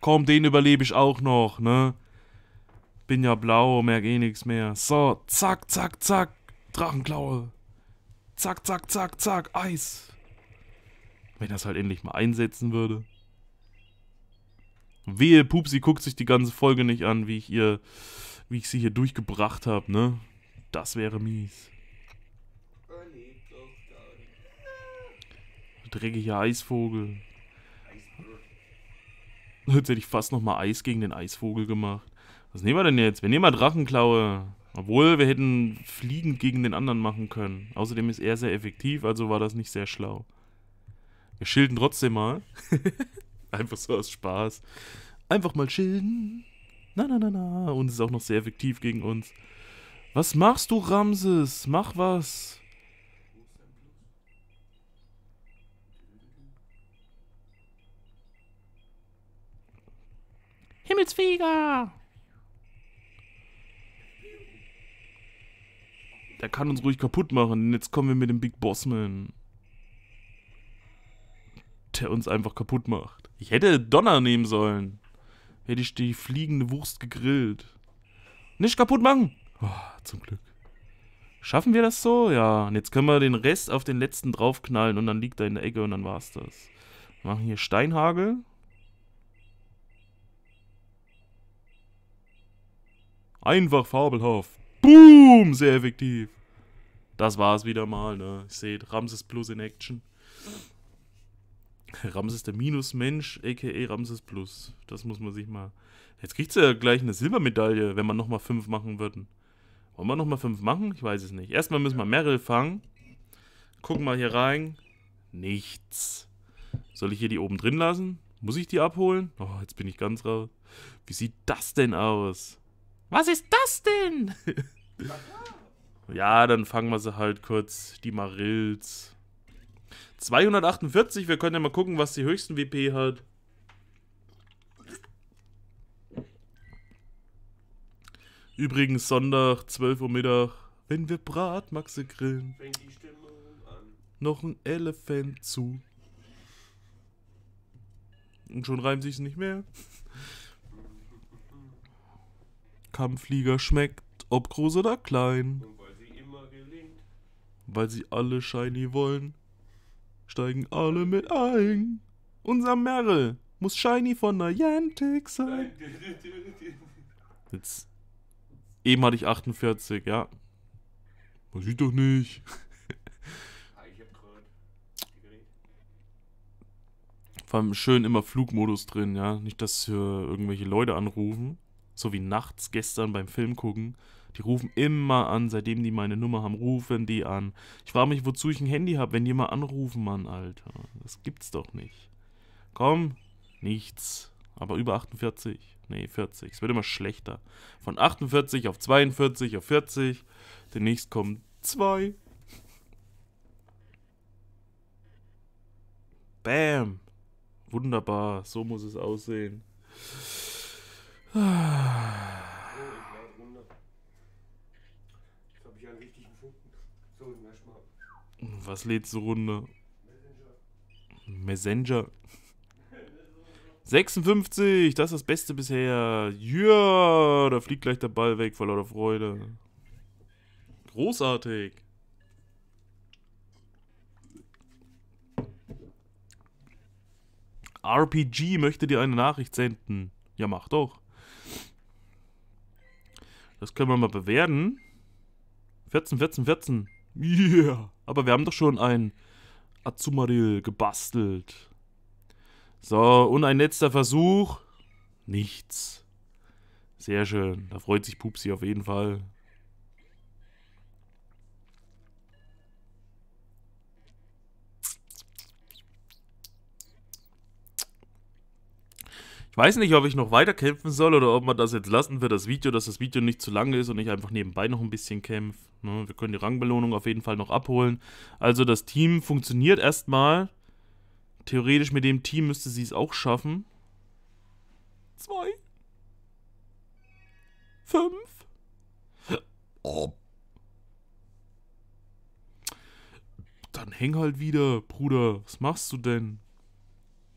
Komm, den überlebe ich auch noch, ne? Bin ja blau, merke eh nichts mehr. So, zack, zack, zack. Drachenklaue. Zack, zack, zack, zack. Eis. Wenn das halt endlich mal einsetzen würde. Wehe, Pupsi guckt sich die ganze Folge nicht an, wie ich ihr, wie ich sie hier durchgebracht habe, ne? Das wäre mies. Dreckiger Eisvogel. Jetzt hätte ich fast nochmal Eis gegen den Eisvogel gemacht. Was nehmen wir denn jetzt? Wir nehmen mal Drachenklaue. Obwohl, wir hätten Fliegen gegen den anderen machen können. Außerdem ist er sehr effektiv, also war das nicht sehr schlau. Wir schilden trotzdem mal. Einfach so aus Spaß. Einfach mal schilden. Na, na, na, na. Und es ist auch noch sehr effektiv gegen uns. Was machst du, Ramses? Mach was. Himmelsfeger! Der kann uns ruhig kaputt machen, denn jetzt kommen wir mit dem Big Bossman. Der uns einfach kaputt macht. Ich hätte Donner nehmen sollen. Hätte ich die fliegende Wurst gegrillt. Nicht kaputt machen! Oh, zum Glück. Schaffen wir das so? Ja. Und jetzt können wir den Rest auf den letzten draufknallen und dann liegt er in der Ecke und dann war's das. Wir machen hier Steinhagel. Einfach fabelhaft. Boom, sehr effektiv. Das war's wieder mal, ne? Ich seht, Ramses Plus in Action. Ramses der Minusmensch, a.k.a. Ramses Plus. Das muss man sich mal... Jetzt kriegt sie ja gleich eine Silbermedaille, wenn man nochmal fünf machen würden. Wollen wir nochmal fünf machen? Ich weiß es nicht. Erstmal müssen wir Meryl fangen. Gucken wir hier rein. Nichts. Soll ich hier die oben drin lassen? Muss ich die abholen? Oh, jetzt bin ich ganz raus. Wie sieht das denn aus? Was ist das denn? ja, dann fangen wir sie halt kurz. Die Marils. 248, wir können ja mal gucken, was die höchsten WP hat. Übrigens Sonntag, 12 Uhr Mittag, wenn wir Bratmaxe grillen. Fängt die Stimmung an. Noch ein Elefant zu. Und schon reimt sich's nicht mehr. Kampfflieger schmeckt, ob groß oder klein. Und weil sie immer gelingt. Weil sie alle shiny wollen, steigen alle mit ein. Unser Merrill muss shiny von Niantic sein. Jetzt. Eben hatte ich 48, ja. Man sieht doch nicht. Ah, Vor allem schön immer Flugmodus drin, ja. Nicht, dass hier irgendwelche Leute anrufen so wie nachts gestern beim Film gucken. Die rufen immer an, seitdem die meine Nummer haben, rufen die an. Ich frage mich, wozu ich ein Handy habe, wenn die mal anrufen, Mann, Alter. Das gibt's doch nicht. Komm, nichts. Aber über 48. Nee, 40. Es wird immer schlechter. Von 48 auf 42 auf 40. Demnächst kommen zwei. Bam. Wunderbar. So muss es aussehen. Was lädt so Runde? Messenger. 56, das ist das Beste bisher. Ja, da fliegt gleich der Ball weg vor lauter Freude. Großartig. RPG möchte dir eine Nachricht senden. Ja, mach doch. Das können wir mal bewerten. 14, 14, 14. Yeah. Aber wir haben doch schon ein Azumarill gebastelt. So, und ein letzter Versuch. Nichts. Sehr schön. Da freut sich Pupsi auf jeden Fall. Weiß nicht, ob ich noch weiter kämpfen soll oder ob man das jetzt lassen wird, das Video, dass das Video nicht zu lange ist und ich einfach nebenbei noch ein bisschen kämpfe. Ne? Wir können die Rangbelohnung auf jeden Fall noch abholen. Also das Team funktioniert erstmal. Theoretisch mit dem Team müsste sie es auch schaffen. Zwei. Fünf. Oh. Dann häng halt wieder, Bruder. Was machst du denn?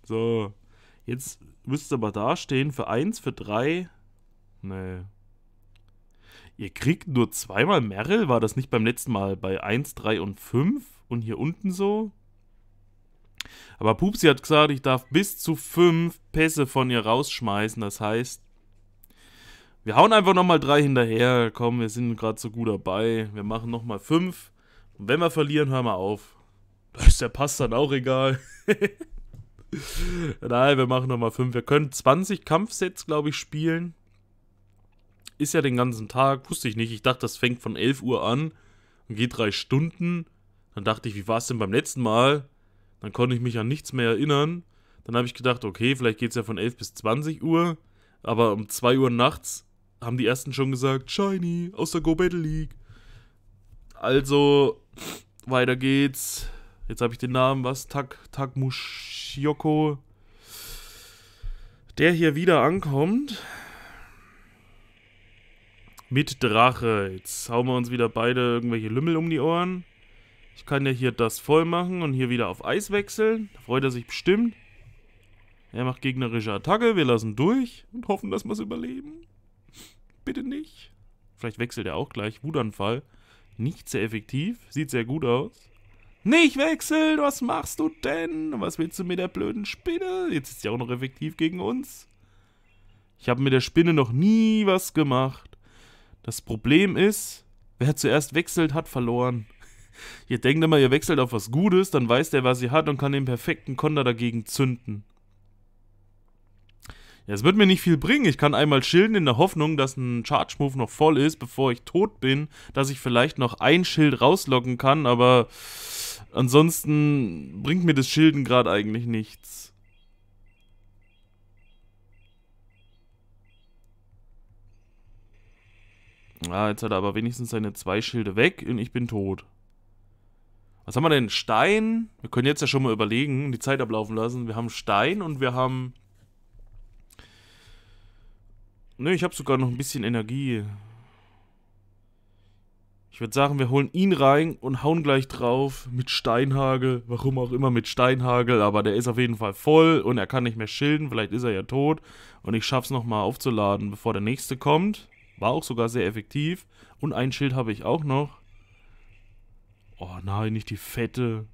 So. Jetzt müsste aber dastehen für 1, für 3. Nee. Ihr kriegt nur zweimal Merrill? War das nicht beim letzten Mal bei 1, 3 und 5? Und hier unten so? Aber Pupsi hat gesagt, ich darf bis zu 5 Pässe von ihr rausschmeißen. Das heißt, wir hauen einfach nochmal 3 hinterher. Komm, wir sind gerade so gut dabei. Wir machen nochmal 5. Und wenn wir verlieren, hören wir auf. Da ist der Pass dann auch egal. Nein, wir machen nochmal 5. Wir können 20 Kampfsets, glaube ich, spielen. Ist ja den ganzen Tag, wusste ich nicht. Ich dachte, das fängt von 11 Uhr an und geht drei Stunden. Dann dachte ich, wie war es denn beim letzten Mal? Dann konnte ich mich an nichts mehr erinnern. Dann habe ich gedacht, okay, vielleicht geht es ja von 11 bis 20 Uhr. Aber um 2 Uhr nachts haben die ersten schon gesagt, Shiny aus der Go Battle League. Also, weiter geht's. Jetzt habe ich den Namen, was? Tak, Tak Der hier wieder ankommt. Mit Drache. Jetzt hauen wir uns wieder beide irgendwelche Lümmel um die Ohren. Ich kann ja hier das voll machen und hier wieder auf Eis wechseln. Da freut er sich bestimmt. Er macht gegnerische Attacke. Wir lassen durch und hoffen, dass wir es überleben. Bitte nicht. Vielleicht wechselt er auch gleich. Wutanfall. Nicht sehr effektiv. Sieht sehr gut aus. Nicht wechseln, was machst du denn? Was willst du mit der blöden Spinne? Jetzt ist sie auch noch effektiv gegen uns. Ich habe mit der Spinne noch nie was gemacht. Das Problem ist, wer zuerst wechselt, hat verloren. Ihr denkt immer, ihr wechselt auf was Gutes, dann weiß der, was ihr hat und kann den perfekten Konter dagegen zünden. Ja, es wird mir nicht viel bringen. Ich kann einmal schilden in der Hoffnung, dass ein Charge-Move noch voll ist, bevor ich tot bin, dass ich vielleicht noch ein Schild rauslocken kann, aber Ansonsten bringt mir das Schilden gerade eigentlich nichts. Ah, jetzt hat er aber wenigstens seine zwei Schilde weg und ich bin tot. Was haben wir denn? Stein? Wir können jetzt ja schon mal überlegen, und die Zeit ablaufen lassen. Wir haben Stein und wir haben... Ne, ich habe sogar noch ein bisschen Energie. Ich würde sagen, wir holen ihn rein und hauen gleich drauf mit Steinhagel. Warum auch immer mit Steinhagel, aber der ist auf jeden Fall voll und er kann nicht mehr schilden. Vielleicht ist er ja tot. Und ich schaffe es nochmal aufzuladen, bevor der nächste kommt. War auch sogar sehr effektiv. Und ein Schild habe ich auch noch. Oh nein, nicht die fette.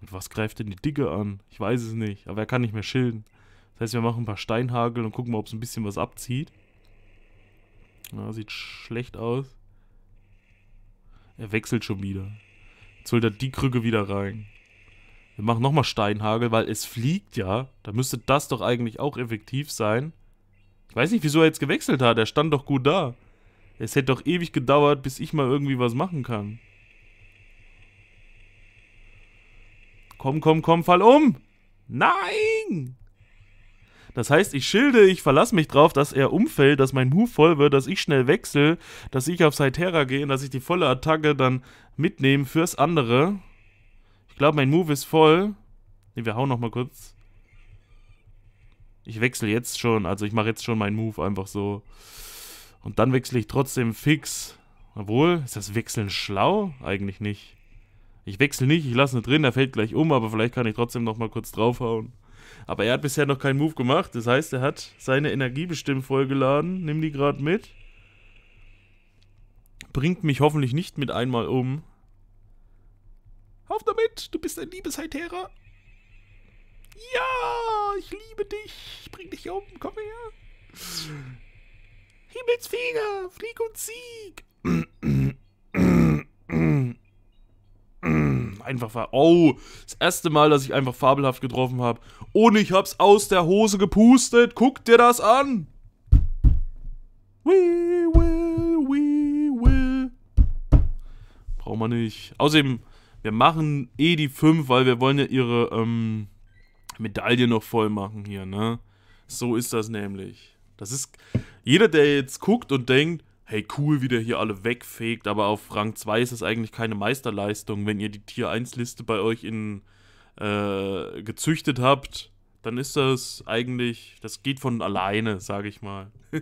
Mit was greift denn die Dicke an? Ich weiß es nicht, aber er kann nicht mehr schilden. Das heißt, wir machen ein paar Steinhagel und gucken mal, ob es ein bisschen was abzieht. Ja, ne? sieht schlecht aus. Er wechselt schon wieder. Jetzt holt er die Krücke wieder rein. Wir machen nochmal Steinhagel, weil es fliegt ja. Da müsste das doch eigentlich auch effektiv sein. Ich weiß nicht, wieso er jetzt gewechselt hat. Er stand doch gut da. Es hätte doch ewig gedauert, bis ich mal irgendwie was machen kann. Komm, komm, komm, fall um! Nein! Das heißt, ich schilde, ich verlasse mich drauf, dass er umfällt, dass mein Move voll wird, dass ich schnell wechsle, dass ich auf Saitera gehe und dass ich die volle Attacke dann mitnehme fürs andere. Ich glaube, mein Move ist voll. Ne, wir hauen nochmal kurz. Ich wechsle jetzt schon, also ich mache jetzt schon meinen Move einfach so. Und dann wechsle ich trotzdem fix. Obwohl, ist das Wechseln schlau? Eigentlich nicht. Ich wechsle nicht, ich lasse ihn drin, er fällt gleich um, aber vielleicht kann ich trotzdem nochmal kurz draufhauen. Aber er hat bisher noch keinen Move gemacht. Das heißt, er hat seine Energie bestimmt vollgeladen. Nimm die gerade mit. Bringt mich hoffentlich nicht mit einmal um. Auf damit! Du bist ein liebes Heitera. Ja! Ich liebe dich! Ich bring dich um! Komm her! Himmelsfeger! Flieg und Sieg! einfach war, oh, das erste Mal, dass ich einfach fabelhaft getroffen habe. Und ich hab's aus der Hose gepustet. Guck dir das an. We will, we will. Braucht man nicht. Außerdem, wir machen eh die 5, weil wir wollen ja ihre ähm, Medaille noch voll machen hier, ne? So ist das nämlich. Das ist. Jeder, der jetzt guckt und denkt, hey cool, wie der hier alle wegfegt, aber auf Rang 2 ist es eigentlich keine Meisterleistung. Wenn ihr die Tier 1 Liste bei euch in äh, gezüchtet habt, dann ist das eigentlich, das geht von alleine, sage ich mal.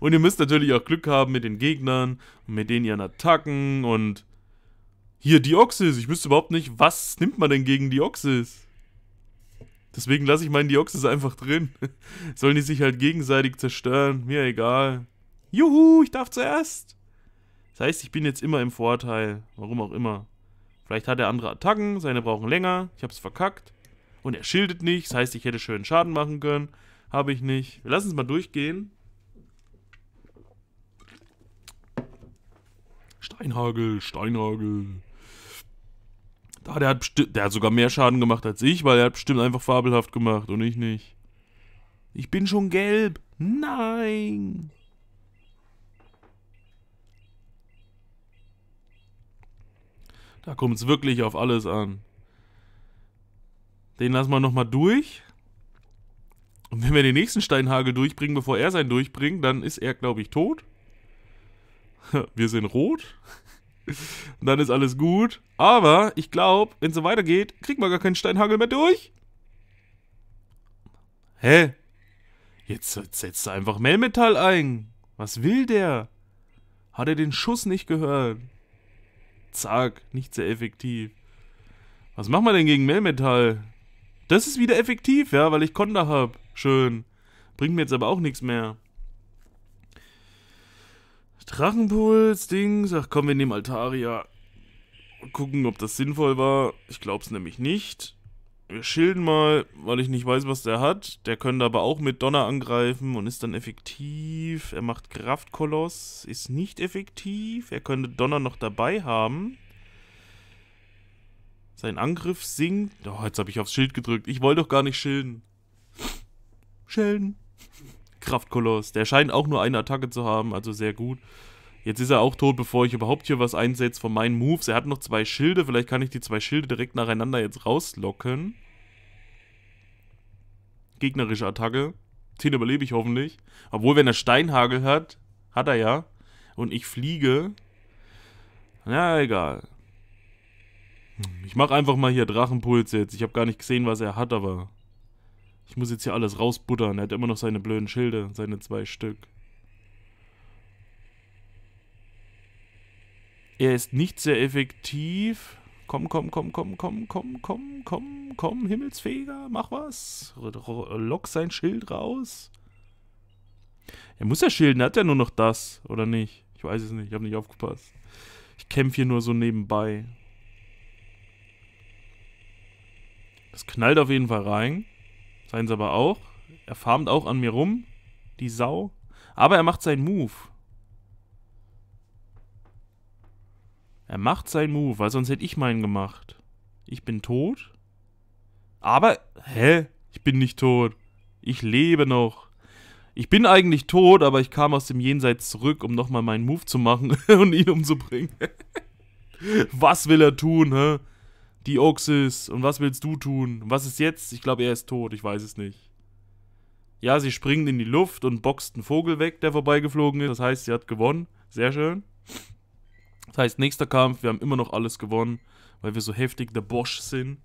und ihr müsst natürlich auch Glück haben mit den Gegnern und mit denen ihr an Attacken und hier Dioxis, ich wüsste überhaupt nicht, was nimmt man denn gegen Dioxis? Deswegen lasse ich meinen Dioxis einfach drin. Sollen die sich halt gegenseitig zerstören? Mir egal. Juhu, ich darf zuerst. Das heißt, ich bin jetzt immer im Vorteil. Warum auch immer. Vielleicht hat er andere Attacken, seine brauchen länger. Ich hab's verkackt. Und er schildet nicht. Das heißt, ich hätte schönen Schaden machen können. Habe ich nicht. Wir lassen es mal durchgehen. Steinhagel, Steinhagel. Da, der hat, bestimmt... der hat sogar mehr Schaden gemacht als ich, weil er hat bestimmt einfach fabelhaft gemacht und ich nicht. Ich bin schon gelb. Nein. Da kommt es wirklich auf alles an. Den lassen wir nochmal durch. Und wenn wir den nächsten Steinhagel durchbringen, bevor er seinen durchbringt, dann ist er, glaube ich, tot. Wir sind rot. Und dann ist alles gut. Aber ich glaube, wenn es so weitergeht, kriegen wir gar keinen Steinhagel mehr durch. Hä? Jetzt, jetzt setzt er einfach Melmetall ein. Was will der? Hat er den Schuss nicht gehört? Zack, nicht sehr effektiv. Was machen wir denn gegen Melmetall? Das ist wieder effektiv, ja, weil ich Konda habe. Schön. Bringt mir jetzt aber auch nichts mehr. Drachenpuls, Dings. Ach komm, wir nehmen Altaria. Gucken, ob das sinnvoll war. Ich glaub's nämlich nicht wir schilden mal, weil ich nicht weiß, was der hat. Der könnte aber auch mit Donner angreifen und ist dann effektiv. Er macht Kraftkoloss, ist nicht effektiv. Er könnte Donner noch dabei haben. Sein Angriff sinkt. Oh, jetzt habe ich aufs Schild gedrückt. Ich wollte doch gar nicht schilden. Schilden. Kraftkoloss. Der scheint auch nur eine Attacke zu haben, also sehr gut. Jetzt ist er auch tot, bevor ich überhaupt hier was einsetze von meinen Moves. Er hat noch zwei Schilde. Vielleicht kann ich die zwei Schilde direkt nacheinander jetzt rauslocken. Gegnerische Attacke. Den überlebe ich hoffentlich. Obwohl, wenn er Steinhagel hat, hat er ja. Und ich fliege. Na, egal. Ich mache einfach mal hier Drachenpuls jetzt. Ich habe gar nicht gesehen, was er hat, aber... Ich muss jetzt hier alles rausbuttern. Er hat immer noch seine blöden Schilde, seine zwei Stück. Er ist nicht sehr effektiv. Komm, komm, komm, komm, komm, komm, komm, komm, komm, Himmelsfeger, mach was. Lock sein Schild raus. Er muss ja schilden, hat ja nur noch das, oder nicht? Ich weiß es nicht, ich habe nicht aufgepasst. Ich kämpfe hier nur so nebenbei. Das knallt auf jeden Fall rein. Seien sie aber auch. Er farmt auch an mir rum. Die Sau. Aber er macht seinen Move. Er macht seinen Move, weil sonst hätte ich meinen gemacht. Ich bin tot. Aber, hä? Ich bin nicht tot. Ich lebe noch. Ich bin eigentlich tot, aber ich kam aus dem Jenseits zurück, um nochmal meinen Move zu machen und ihn umzubringen. was will er tun, hä? Die Oxys. Und was willst du tun? Was ist jetzt? Ich glaube, er ist tot. Ich weiß es nicht. Ja, sie springt in die Luft und boxt einen Vogel weg, der vorbeigeflogen ist. Das heißt, sie hat gewonnen. Sehr schön. Das heißt, nächster Kampf, wir haben immer noch alles gewonnen, weil wir so heftig der Bosch sind.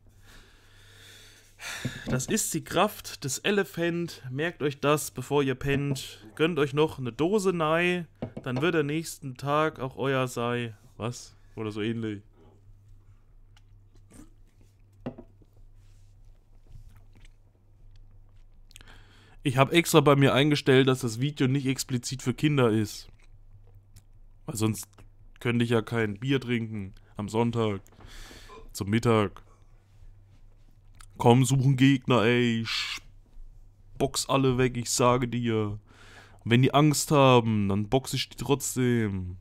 Das ist die Kraft des Elephant. Merkt euch das, bevor ihr pennt. Gönnt euch noch eine Dose Nei, dann wird der nächsten Tag auch euer sei. Was? Oder so ähnlich. Ich habe extra bei mir eingestellt, dass das Video nicht explizit für Kinder ist. Weil sonst könnte ich ja kein Bier trinken am Sonntag, zum Mittag. Komm, suchen Gegner, ey. Box alle weg, ich sage dir. Und wenn die Angst haben, dann box ich die trotzdem.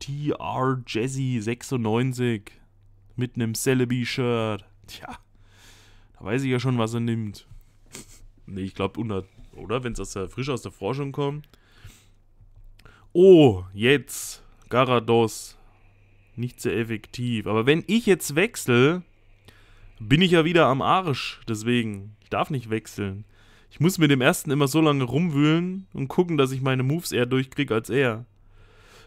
TR Jazzy 96 mit einem Celebi-Shirt. Tja, da weiß ich ja schon, was er nimmt. nee, ich glaube 100, oder? Wenn es frisch aus der Forschung kommt oh, jetzt Garados nicht sehr effektiv. Aber wenn ich jetzt wechsle, bin ich ja wieder am Arsch. Deswegen, ich darf nicht wechseln. Ich muss mit dem ersten immer so lange rumwühlen und gucken, dass ich meine Moves eher durchkriege als er.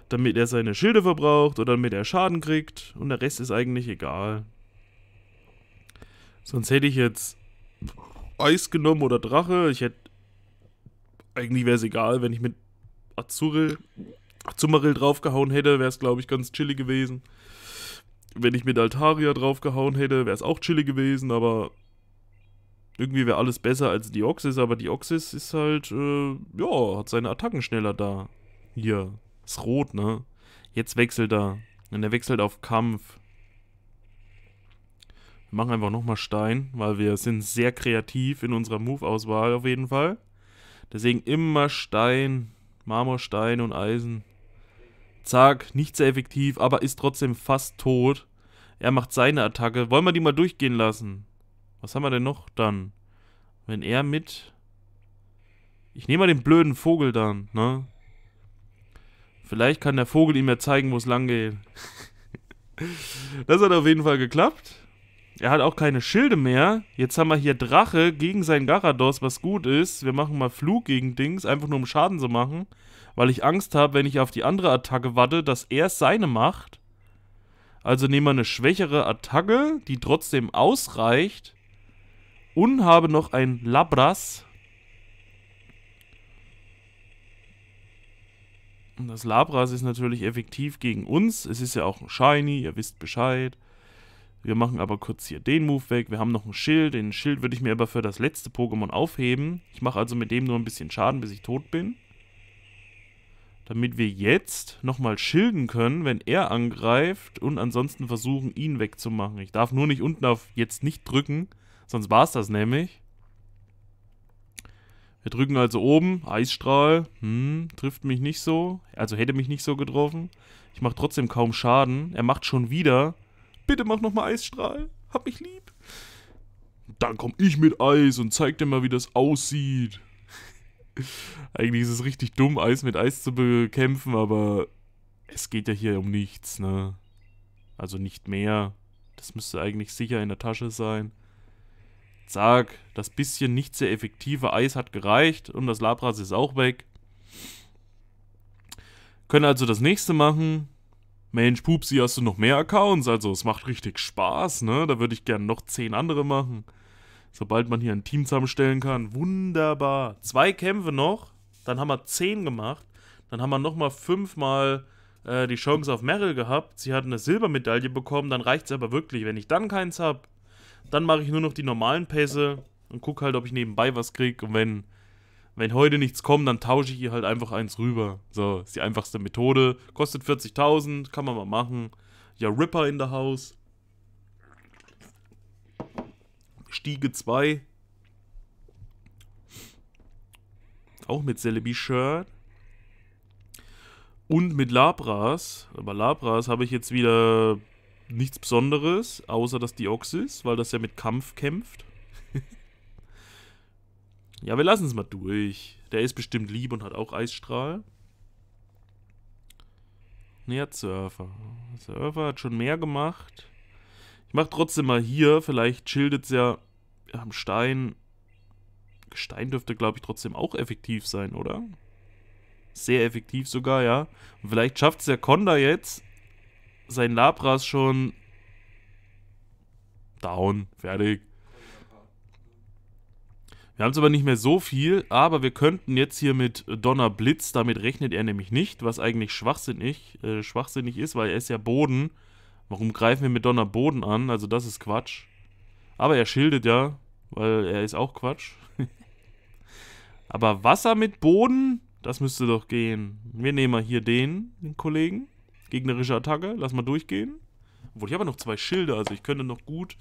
Damit er seine Schilde verbraucht oder damit er Schaden kriegt. Und der Rest ist eigentlich egal. Sonst hätte ich jetzt Eis genommen oder Drache. Ich hätte. Eigentlich wäre es egal, wenn ich mit Azuril, Azumarill draufgehauen hätte, wäre es, glaube ich, ganz chillig gewesen. Wenn ich mit Altaria draufgehauen hätte, wäre es auch chillig gewesen, aber irgendwie wäre alles besser als Dioxys, aber Dioxys ist halt, äh, ja, hat seine Attacken schneller da. Hier, ist rot, ne? Jetzt wechselt er. Und er wechselt auf Kampf. Wir machen einfach nochmal Stein, weil wir sind sehr kreativ in unserer Move-Auswahl auf jeden Fall. Deswegen immer Stein. Marmor, Stein und Eisen. Zack, nicht sehr effektiv, aber ist trotzdem fast tot. Er macht seine Attacke. Wollen wir die mal durchgehen lassen? Was haben wir denn noch dann? Wenn er mit... Ich nehme mal den blöden Vogel dann, ne? Vielleicht kann der Vogel ihm ja zeigen, wo es lang geht. das hat auf jeden Fall geklappt. Er hat auch keine Schilde mehr. Jetzt haben wir hier Drache gegen seinen Garados, was gut ist. Wir machen mal Flug gegen Dings, einfach nur um Schaden zu machen. Weil ich Angst habe, wenn ich auf die andere Attacke warte, dass er seine macht. Also nehmen wir eine schwächere Attacke, die trotzdem ausreicht. Und habe noch ein Labras. Und das Labras ist natürlich effektiv gegen uns. Es ist ja auch ein Shiny, ihr wisst Bescheid. Wir machen aber kurz hier den Move weg. Wir haben noch ein Schild. Den Schild würde ich mir aber für das letzte Pokémon aufheben. Ich mache also mit dem nur ein bisschen Schaden, bis ich tot bin. Damit wir jetzt nochmal schilden können, wenn er angreift und ansonsten versuchen, ihn wegzumachen. Ich darf nur nicht unten auf jetzt nicht drücken, sonst war es das nämlich. Wir drücken also oben, Eisstrahl, hm, trifft mich nicht so, also hätte mich nicht so getroffen. Ich mache trotzdem kaum Schaden. Er macht schon wieder Bitte mach nochmal Eisstrahl. Hab mich lieb. Dann komm ich mit Eis und zeig dir mal, wie das aussieht. Eigentlich ist es richtig dumm, Eis mit Eis zu bekämpfen, aber es geht ja hier um nichts, ne? Also nicht mehr. Das müsste eigentlich sicher in der Tasche sein. Zack, das bisschen nicht sehr effektive Eis hat gereicht und das Labras ist auch weg. Können also das nächste machen. Mensch, Pupsi, hast du noch mehr Accounts? Also, es macht richtig Spaß, ne? Da würde ich gerne noch zehn andere machen. Sobald man hier ein Team zusammenstellen kann. Wunderbar. Zwei Kämpfe noch. Dann haben wir zehn gemacht. Dann haben wir nochmal fünfmal äh, die Chance auf Meryl gehabt. Sie hat eine Silbermedaille bekommen. Dann reicht es aber wirklich. Wenn ich dann keins habe, dann mache ich nur noch die normalen Pässe und gucke halt, ob ich nebenbei was kriege. Und wenn wenn heute nichts kommt, dann tausche ich ihr halt einfach eins rüber. So, ist die einfachste Methode. Kostet 40.000, kann man mal machen. Ja, Ripper in der Haus. Stiege 2. Auch mit Celebi-Shirt. Und mit Labras. Aber Labras habe ich jetzt wieder nichts Besonderes, außer dass die Dioxys, weil das ja mit Kampf kämpft. Ja, wir lassen es mal durch. Der ist bestimmt lieb und hat auch Eisstrahl. Ne, hat Surfer. Surfer hat schon mehr gemacht. Ich mache trotzdem mal hier. Vielleicht schildet es ja am Stein. Gestein dürfte, glaube ich, trotzdem auch effektiv sein, oder? Sehr effektiv sogar, ja. Und vielleicht schafft es der Konda jetzt, sein Labras schon down, fertig. Wir haben es aber nicht mehr so viel, aber wir könnten jetzt hier mit Donnerblitz, damit rechnet er nämlich nicht, was eigentlich schwachsinnig, äh, schwachsinnig ist, weil er ist ja Boden. Warum greifen wir mit Donner Boden an? Also das ist Quatsch. Aber er schildet ja, weil er ist auch Quatsch. aber Wasser mit Boden, das müsste doch gehen. Wir nehmen mal hier den, den Kollegen. Gegnerische Attacke, lass mal durchgehen. Obwohl, ich habe noch zwei Schilde, also ich könnte noch gut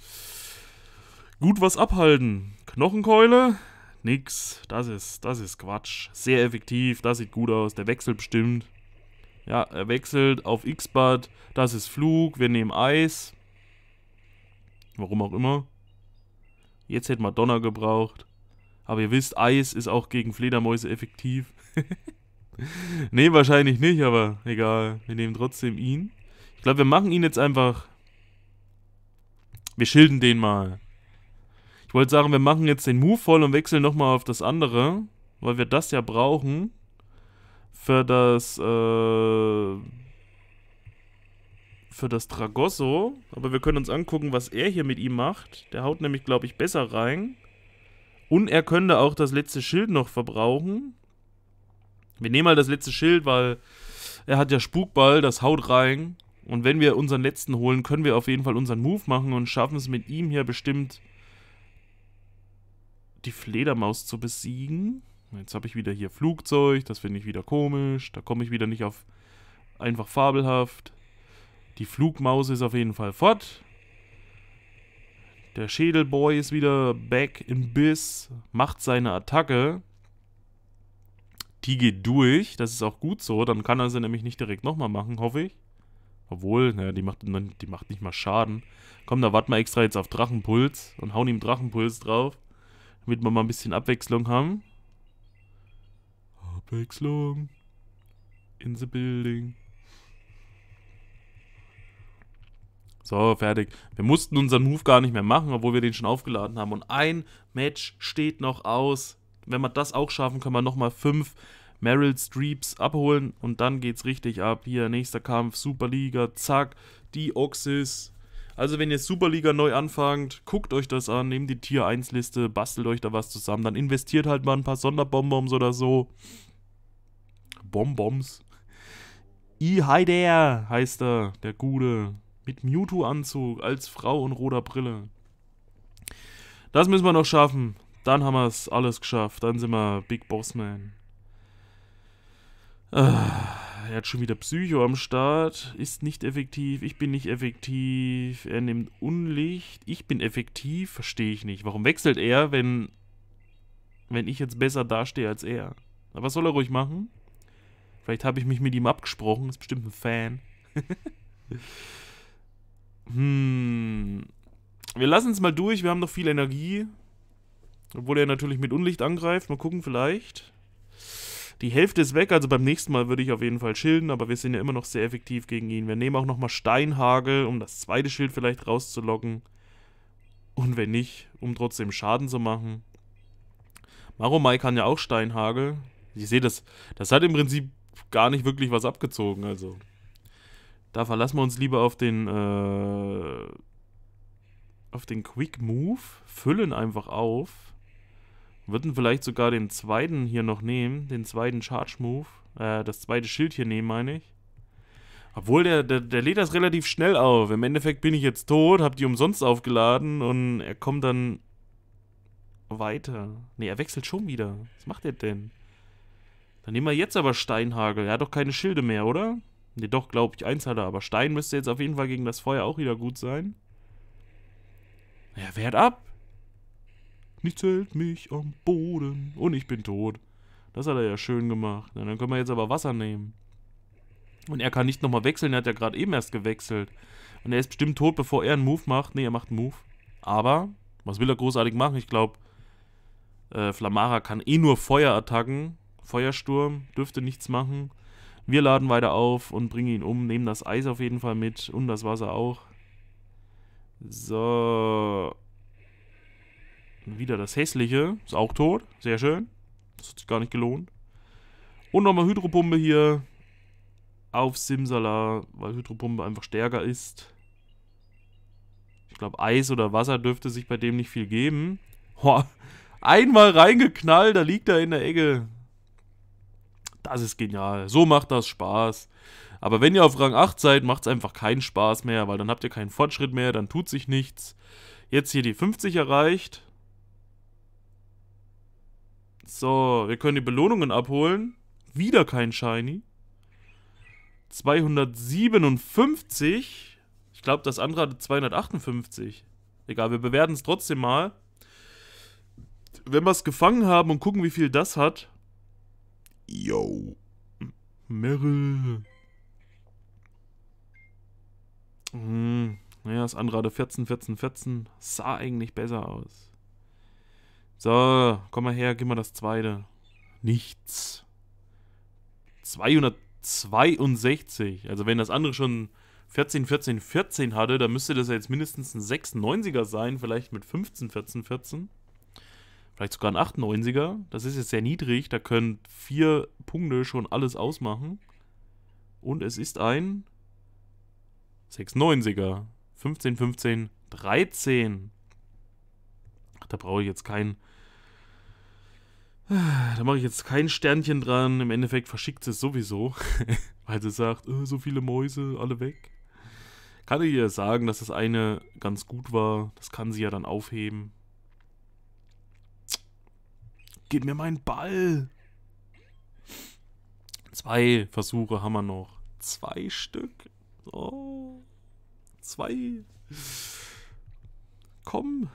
gut was abhalten. Knochenkeule? Nix. Das ist, das ist Quatsch. Sehr effektiv, das sieht gut aus. Der wechselt bestimmt. Ja, er wechselt auf X-Bad. Das ist Flug. Wir nehmen Eis. Warum auch immer. Jetzt hätten wir Donner gebraucht. Aber ihr wisst, Eis ist auch gegen Fledermäuse effektiv. ne, wahrscheinlich nicht, aber egal. Wir nehmen trotzdem ihn. Ich glaube, wir machen ihn jetzt einfach... Wir schilden den mal. Ich wollte sagen, wir machen jetzt den Move voll und wechseln nochmal auf das andere, weil wir das ja brauchen für das, äh, für das Tragosso. Aber wir können uns angucken, was er hier mit ihm macht. Der haut nämlich, glaube ich, besser rein. Und er könnte auch das letzte Schild noch verbrauchen. Wir nehmen mal halt das letzte Schild, weil er hat ja Spukball, das haut rein. Und wenn wir unseren letzten holen, können wir auf jeden Fall unseren Move machen und schaffen es mit ihm hier bestimmt die Fledermaus zu besiegen. Jetzt habe ich wieder hier Flugzeug, das finde ich wieder komisch. Da komme ich wieder nicht auf einfach fabelhaft. Die Flugmaus ist auf jeden Fall fort. Der Schädelboy ist wieder back im Biss, macht seine Attacke. Die geht durch, das ist auch gut so, dann kann er sie nämlich nicht direkt nochmal machen, hoffe ich. Obwohl, naja, die macht, die macht nicht mal Schaden. Komm, da warten wir extra jetzt auf Drachenpuls und hauen ihm Drachenpuls drauf damit wir mal ein bisschen Abwechslung haben. Abwechslung in the building. So, fertig. Wir mussten unseren Move gar nicht mehr machen, obwohl wir den schon aufgeladen haben. Und ein Match steht noch aus. Wenn wir das auch schaffen, können wir nochmal fünf Meryl Streeps abholen. Und dann geht's richtig ab. Hier, nächster Kampf, Superliga, zack. Die Oxys also wenn ihr Superliga neu anfangt, guckt euch das an, nehmt die Tier 1 Liste, bastelt euch da was zusammen, dann investiert halt mal ein paar Sonderbonbons oder so. Bonbons. I hi there heißt er, der Gute. Mit Mewtwo-Anzug als Frau und roter Brille. Das müssen wir noch schaffen. Dann haben wir es alles geschafft. Dann sind wir Big Boss Man. Ah. Er hat schon wieder Psycho am Start. Ist nicht effektiv. Ich bin nicht effektiv. Er nimmt Unlicht. Ich bin effektiv. Verstehe ich nicht. Warum wechselt er, wenn, wenn ich jetzt besser dastehe als er? Aber was soll er ruhig machen? Vielleicht habe ich mich mit ihm abgesprochen. Ist bestimmt ein Fan. hm. Wir lassen es mal durch. Wir haben noch viel Energie. Obwohl er natürlich mit Unlicht angreift. Mal gucken, vielleicht. Die Hälfte ist weg, also beim nächsten Mal würde ich auf jeden Fall schilden, aber wir sind ja immer noch sehr effektiv gegen ihn. Wir nehmen auch nochmal Steinhagel, um das zweite Schild vielleicht rauszulocken. Und wenn nicht, um trotzdem Schaden zu machen. Maromai kann ja auch Steinhagel. Ich sehe das, das hat im Prinzip gar nicht wirklich was abgezogen, also. Da verlassen wir uns lieber auf den, äh, auf den Quick Move, füllen einfach auf würden vielleicht sogar den zweiten hier noch nehmen, den zweiten Charge Move. Äh, das zweite Schild hier nehmen, meine ich. Obwohl, der, der, der lädt das relativ schnell auf. Im Endeffekt bin ich jetzt tot, hab die umsonst aufgeladen und er kommt dann weiter. Ne, er wechselt schon wieder. Was macht er denn? Dann nehmen wir jetzt aber Steinhagel. Er hat doch keine Schilde mehr, oder? Ne, doch, glaube ich, eins hat er. Aber Stein müsste jetzt auf jeden Fall gegen das Feuer auch wieder gut sein. Er wehrt ab. Nichts hält mich am Boden und ich bin tot. Das hat er ja schön gemacht. dann können wir jetzt aber Wasser nehmen. Und er kann nicht nochmal wechseln, er hat ja gerade eben erst gewechselt. Und er ist bestimmt tot, bevor er einen Move macht. Ne, er macht einen Move. Aber, was will er großartig machen? Ich glaube, äh, Flamara kann eh nur Feuer attacken. Feuersturm, dürfte nichts machen. Wir laden weiter auf und bringen ihn um, nehmen das Eis auf jeden Fall mit und das Wasser auch. So, wieder das Hässliche. Ist auch tot. Sehr schön. Das hat sich gar nicht gelohnt. Und nochmal Hydropumpe hier. Auf Simsala, weil Hydropumpe einfach stärker ist. Ich glaube, Eis oder Wasser dürfte sich bei dem nicht viel geben. Boah, einmal reingeknallt, da liegt er in der Ecke. Das ist genial. So macht das Spaß. Aber wenn ihr auf Rang 8 seid, macht es einfach keinen Spaß mehr, weil dann habt ihr keinen Fortschritt mehr, dann tut sich nichts. Jetzt hier die 50 erreicht. So, wir können die Belohnungen abholen. Wieder kein Shiny. 257. Ich glaube, das andere hatte 258. Egal, wir bewerten es trotzdem mal. Wenn wir es gefangen haben und gucken, wie viel das hat. Yo. Meryl. Hm. Naja, das andere hatte 14, 14, 14. Sah eigentlich besser aus. So, komm mal her, gib mal das zweite. Nichts. 262. Also wenn das andere schon 14, 14, 14 hatte, dann müsste das ja jetzt mindestens ein 96er sein, vielleicht mit 15, 14, 14. Vielleicht sogar ein 98er. Das ist jetzt sehr niedrig, da können vier Punkte schon alles ausmachen. Und es ist ein 96 er 15, 15, 13. Ach, da brauche ich jetzt keinen Ah, da mache ich jetzt kein Sternchen dran. Im Endeffekt verschickt sie es sowieso, weil sie sagt, oh, so viele Mäuse, alle weg. Kann ich ihr sagen, dass das eine ganz gut war. Das kann sie ja dann aufheben. Gib mir meinen Ball. Zwei Versuche haben wir noch. Zwei Stück. Oh. Zwei. Komm.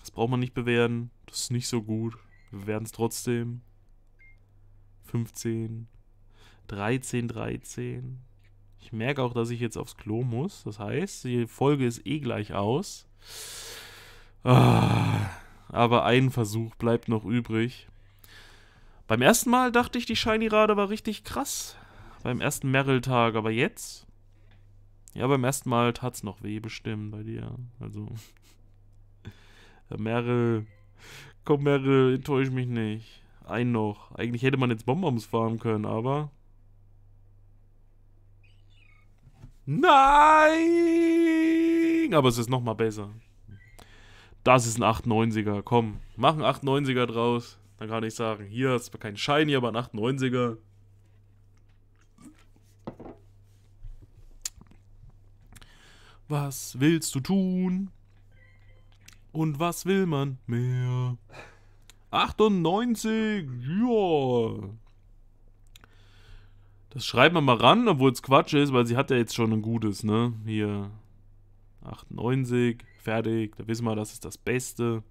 Das braucht man nicht bewerten. Das ist nicht so gut. Wir werden es trotzdem. 15. 13, 13. Ich merke auch, dass ich jetzt aufs Klo muss. Das heißt, die Folge ist eh gleich aus. Ah, aber ein Versuch bleibt noch übrig. Beim ersten Mal dachte ich, die Shiny-Rade war richtig krass. Beim ersten Merrill-Tag, aber jetzt? Ja, beim ersten Mal tat es noch weh bestimmt bei dir. Also, Merrill, komm, wäre, enttäusch mich nicht. Ein noch. Eigentlich hätte man jetzt Bonbons farmen können, aber. Nein! Aber es ist nochmal besser. Das ist ein 890er. Komm, mach ein 890er draus. Dann kann ich sagen, hier ist zwar kein Shiny, aber ein 890er. Was willst du tun? Und was will man mehr? 98, ja. Das schreiben wir mal ran, obwohl es Quatsch ist, weil sie hat ja jetzt schon ein gutes, ne? Hier, 98, fertig, da wissen wir, das ist das Beste.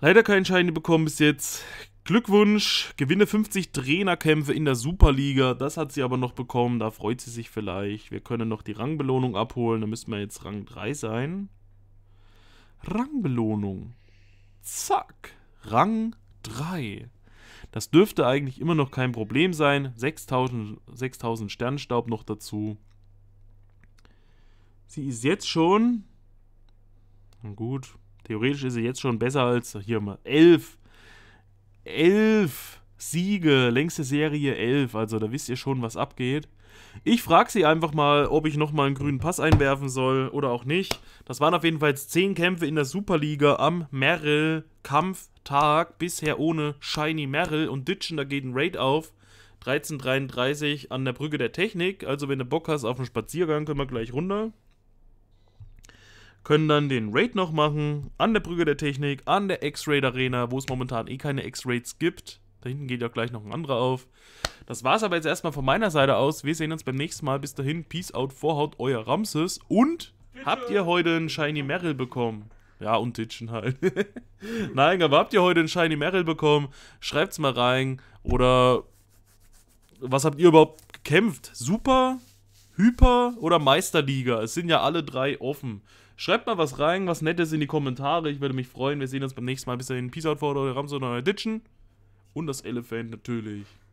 Leider keine Scheine bekommen bis jetzt. Glückwunsch, gewinne 50 Trainerkämpfe in der Superliga. Das hat sie aber noch bekommen, da freut sie sich vielleicht. Wir können noch die Rangbelohnung abholen, da müssen wir jetzt Rang 3 sein. Rangbelohnung. Zack, Rang 3. Das dürfte eigentlich immer noch kein Problem sein. 6000, 6000 Sternstaub noch dazu. Sie ist jetzt schon... Gut, theoretisch ist sie jetzt schon besser als... Hier mal 11 elf Siege, längste Serie elf. Also da wisst ihr schon, was abgeht. Ich frage sie einfach mal, ob ich nochmal einen grünen Pass einwerfen soll oder auch nicht. Das waren auf jeden Fall zehn Kämpfe in der Superliga am Merrill-Kampftag. Bisher ohne Shiny Merrill und Ditchen, da geht ein Raid auf. 13.33 an der Brücke der Technik. Also wenn du Bock hast auf einen Spaziergang, können wir gleich runter können dann den Raid noch machen, an der Brücke der Technik, an der X-Raid Arena, wo es momentan eh keine X-Raids gibt. Da hinten geht ja gleich noch ein anderer auf. Das war's aber jetzt erstmal von meiner Seite aus. Wir sehen uns beim nächsten Mal. Bis dahin, Peace out, Vorhaut, euer Ramses. Und habt ihr heute einen Shiny Merrill bekommen? Ja, und Ditchen halt. Nein, aber habt ihr heute einen Shiny Merrill bekommen? Schreibt's mal rein. Oder was habt ihr überhaupt gekämpft? Super, Hyper oder Meisterliga? Es sind ja alle drei offen. Schreibt mal was rein, was Nettes in die Kommentare. Ich würde mich freuen. Wir sehen uns beim nächsten Mal. Bis dahin. Peace out, Fordor, Ramson, euer Ditchen. Und das Elephant natürlich.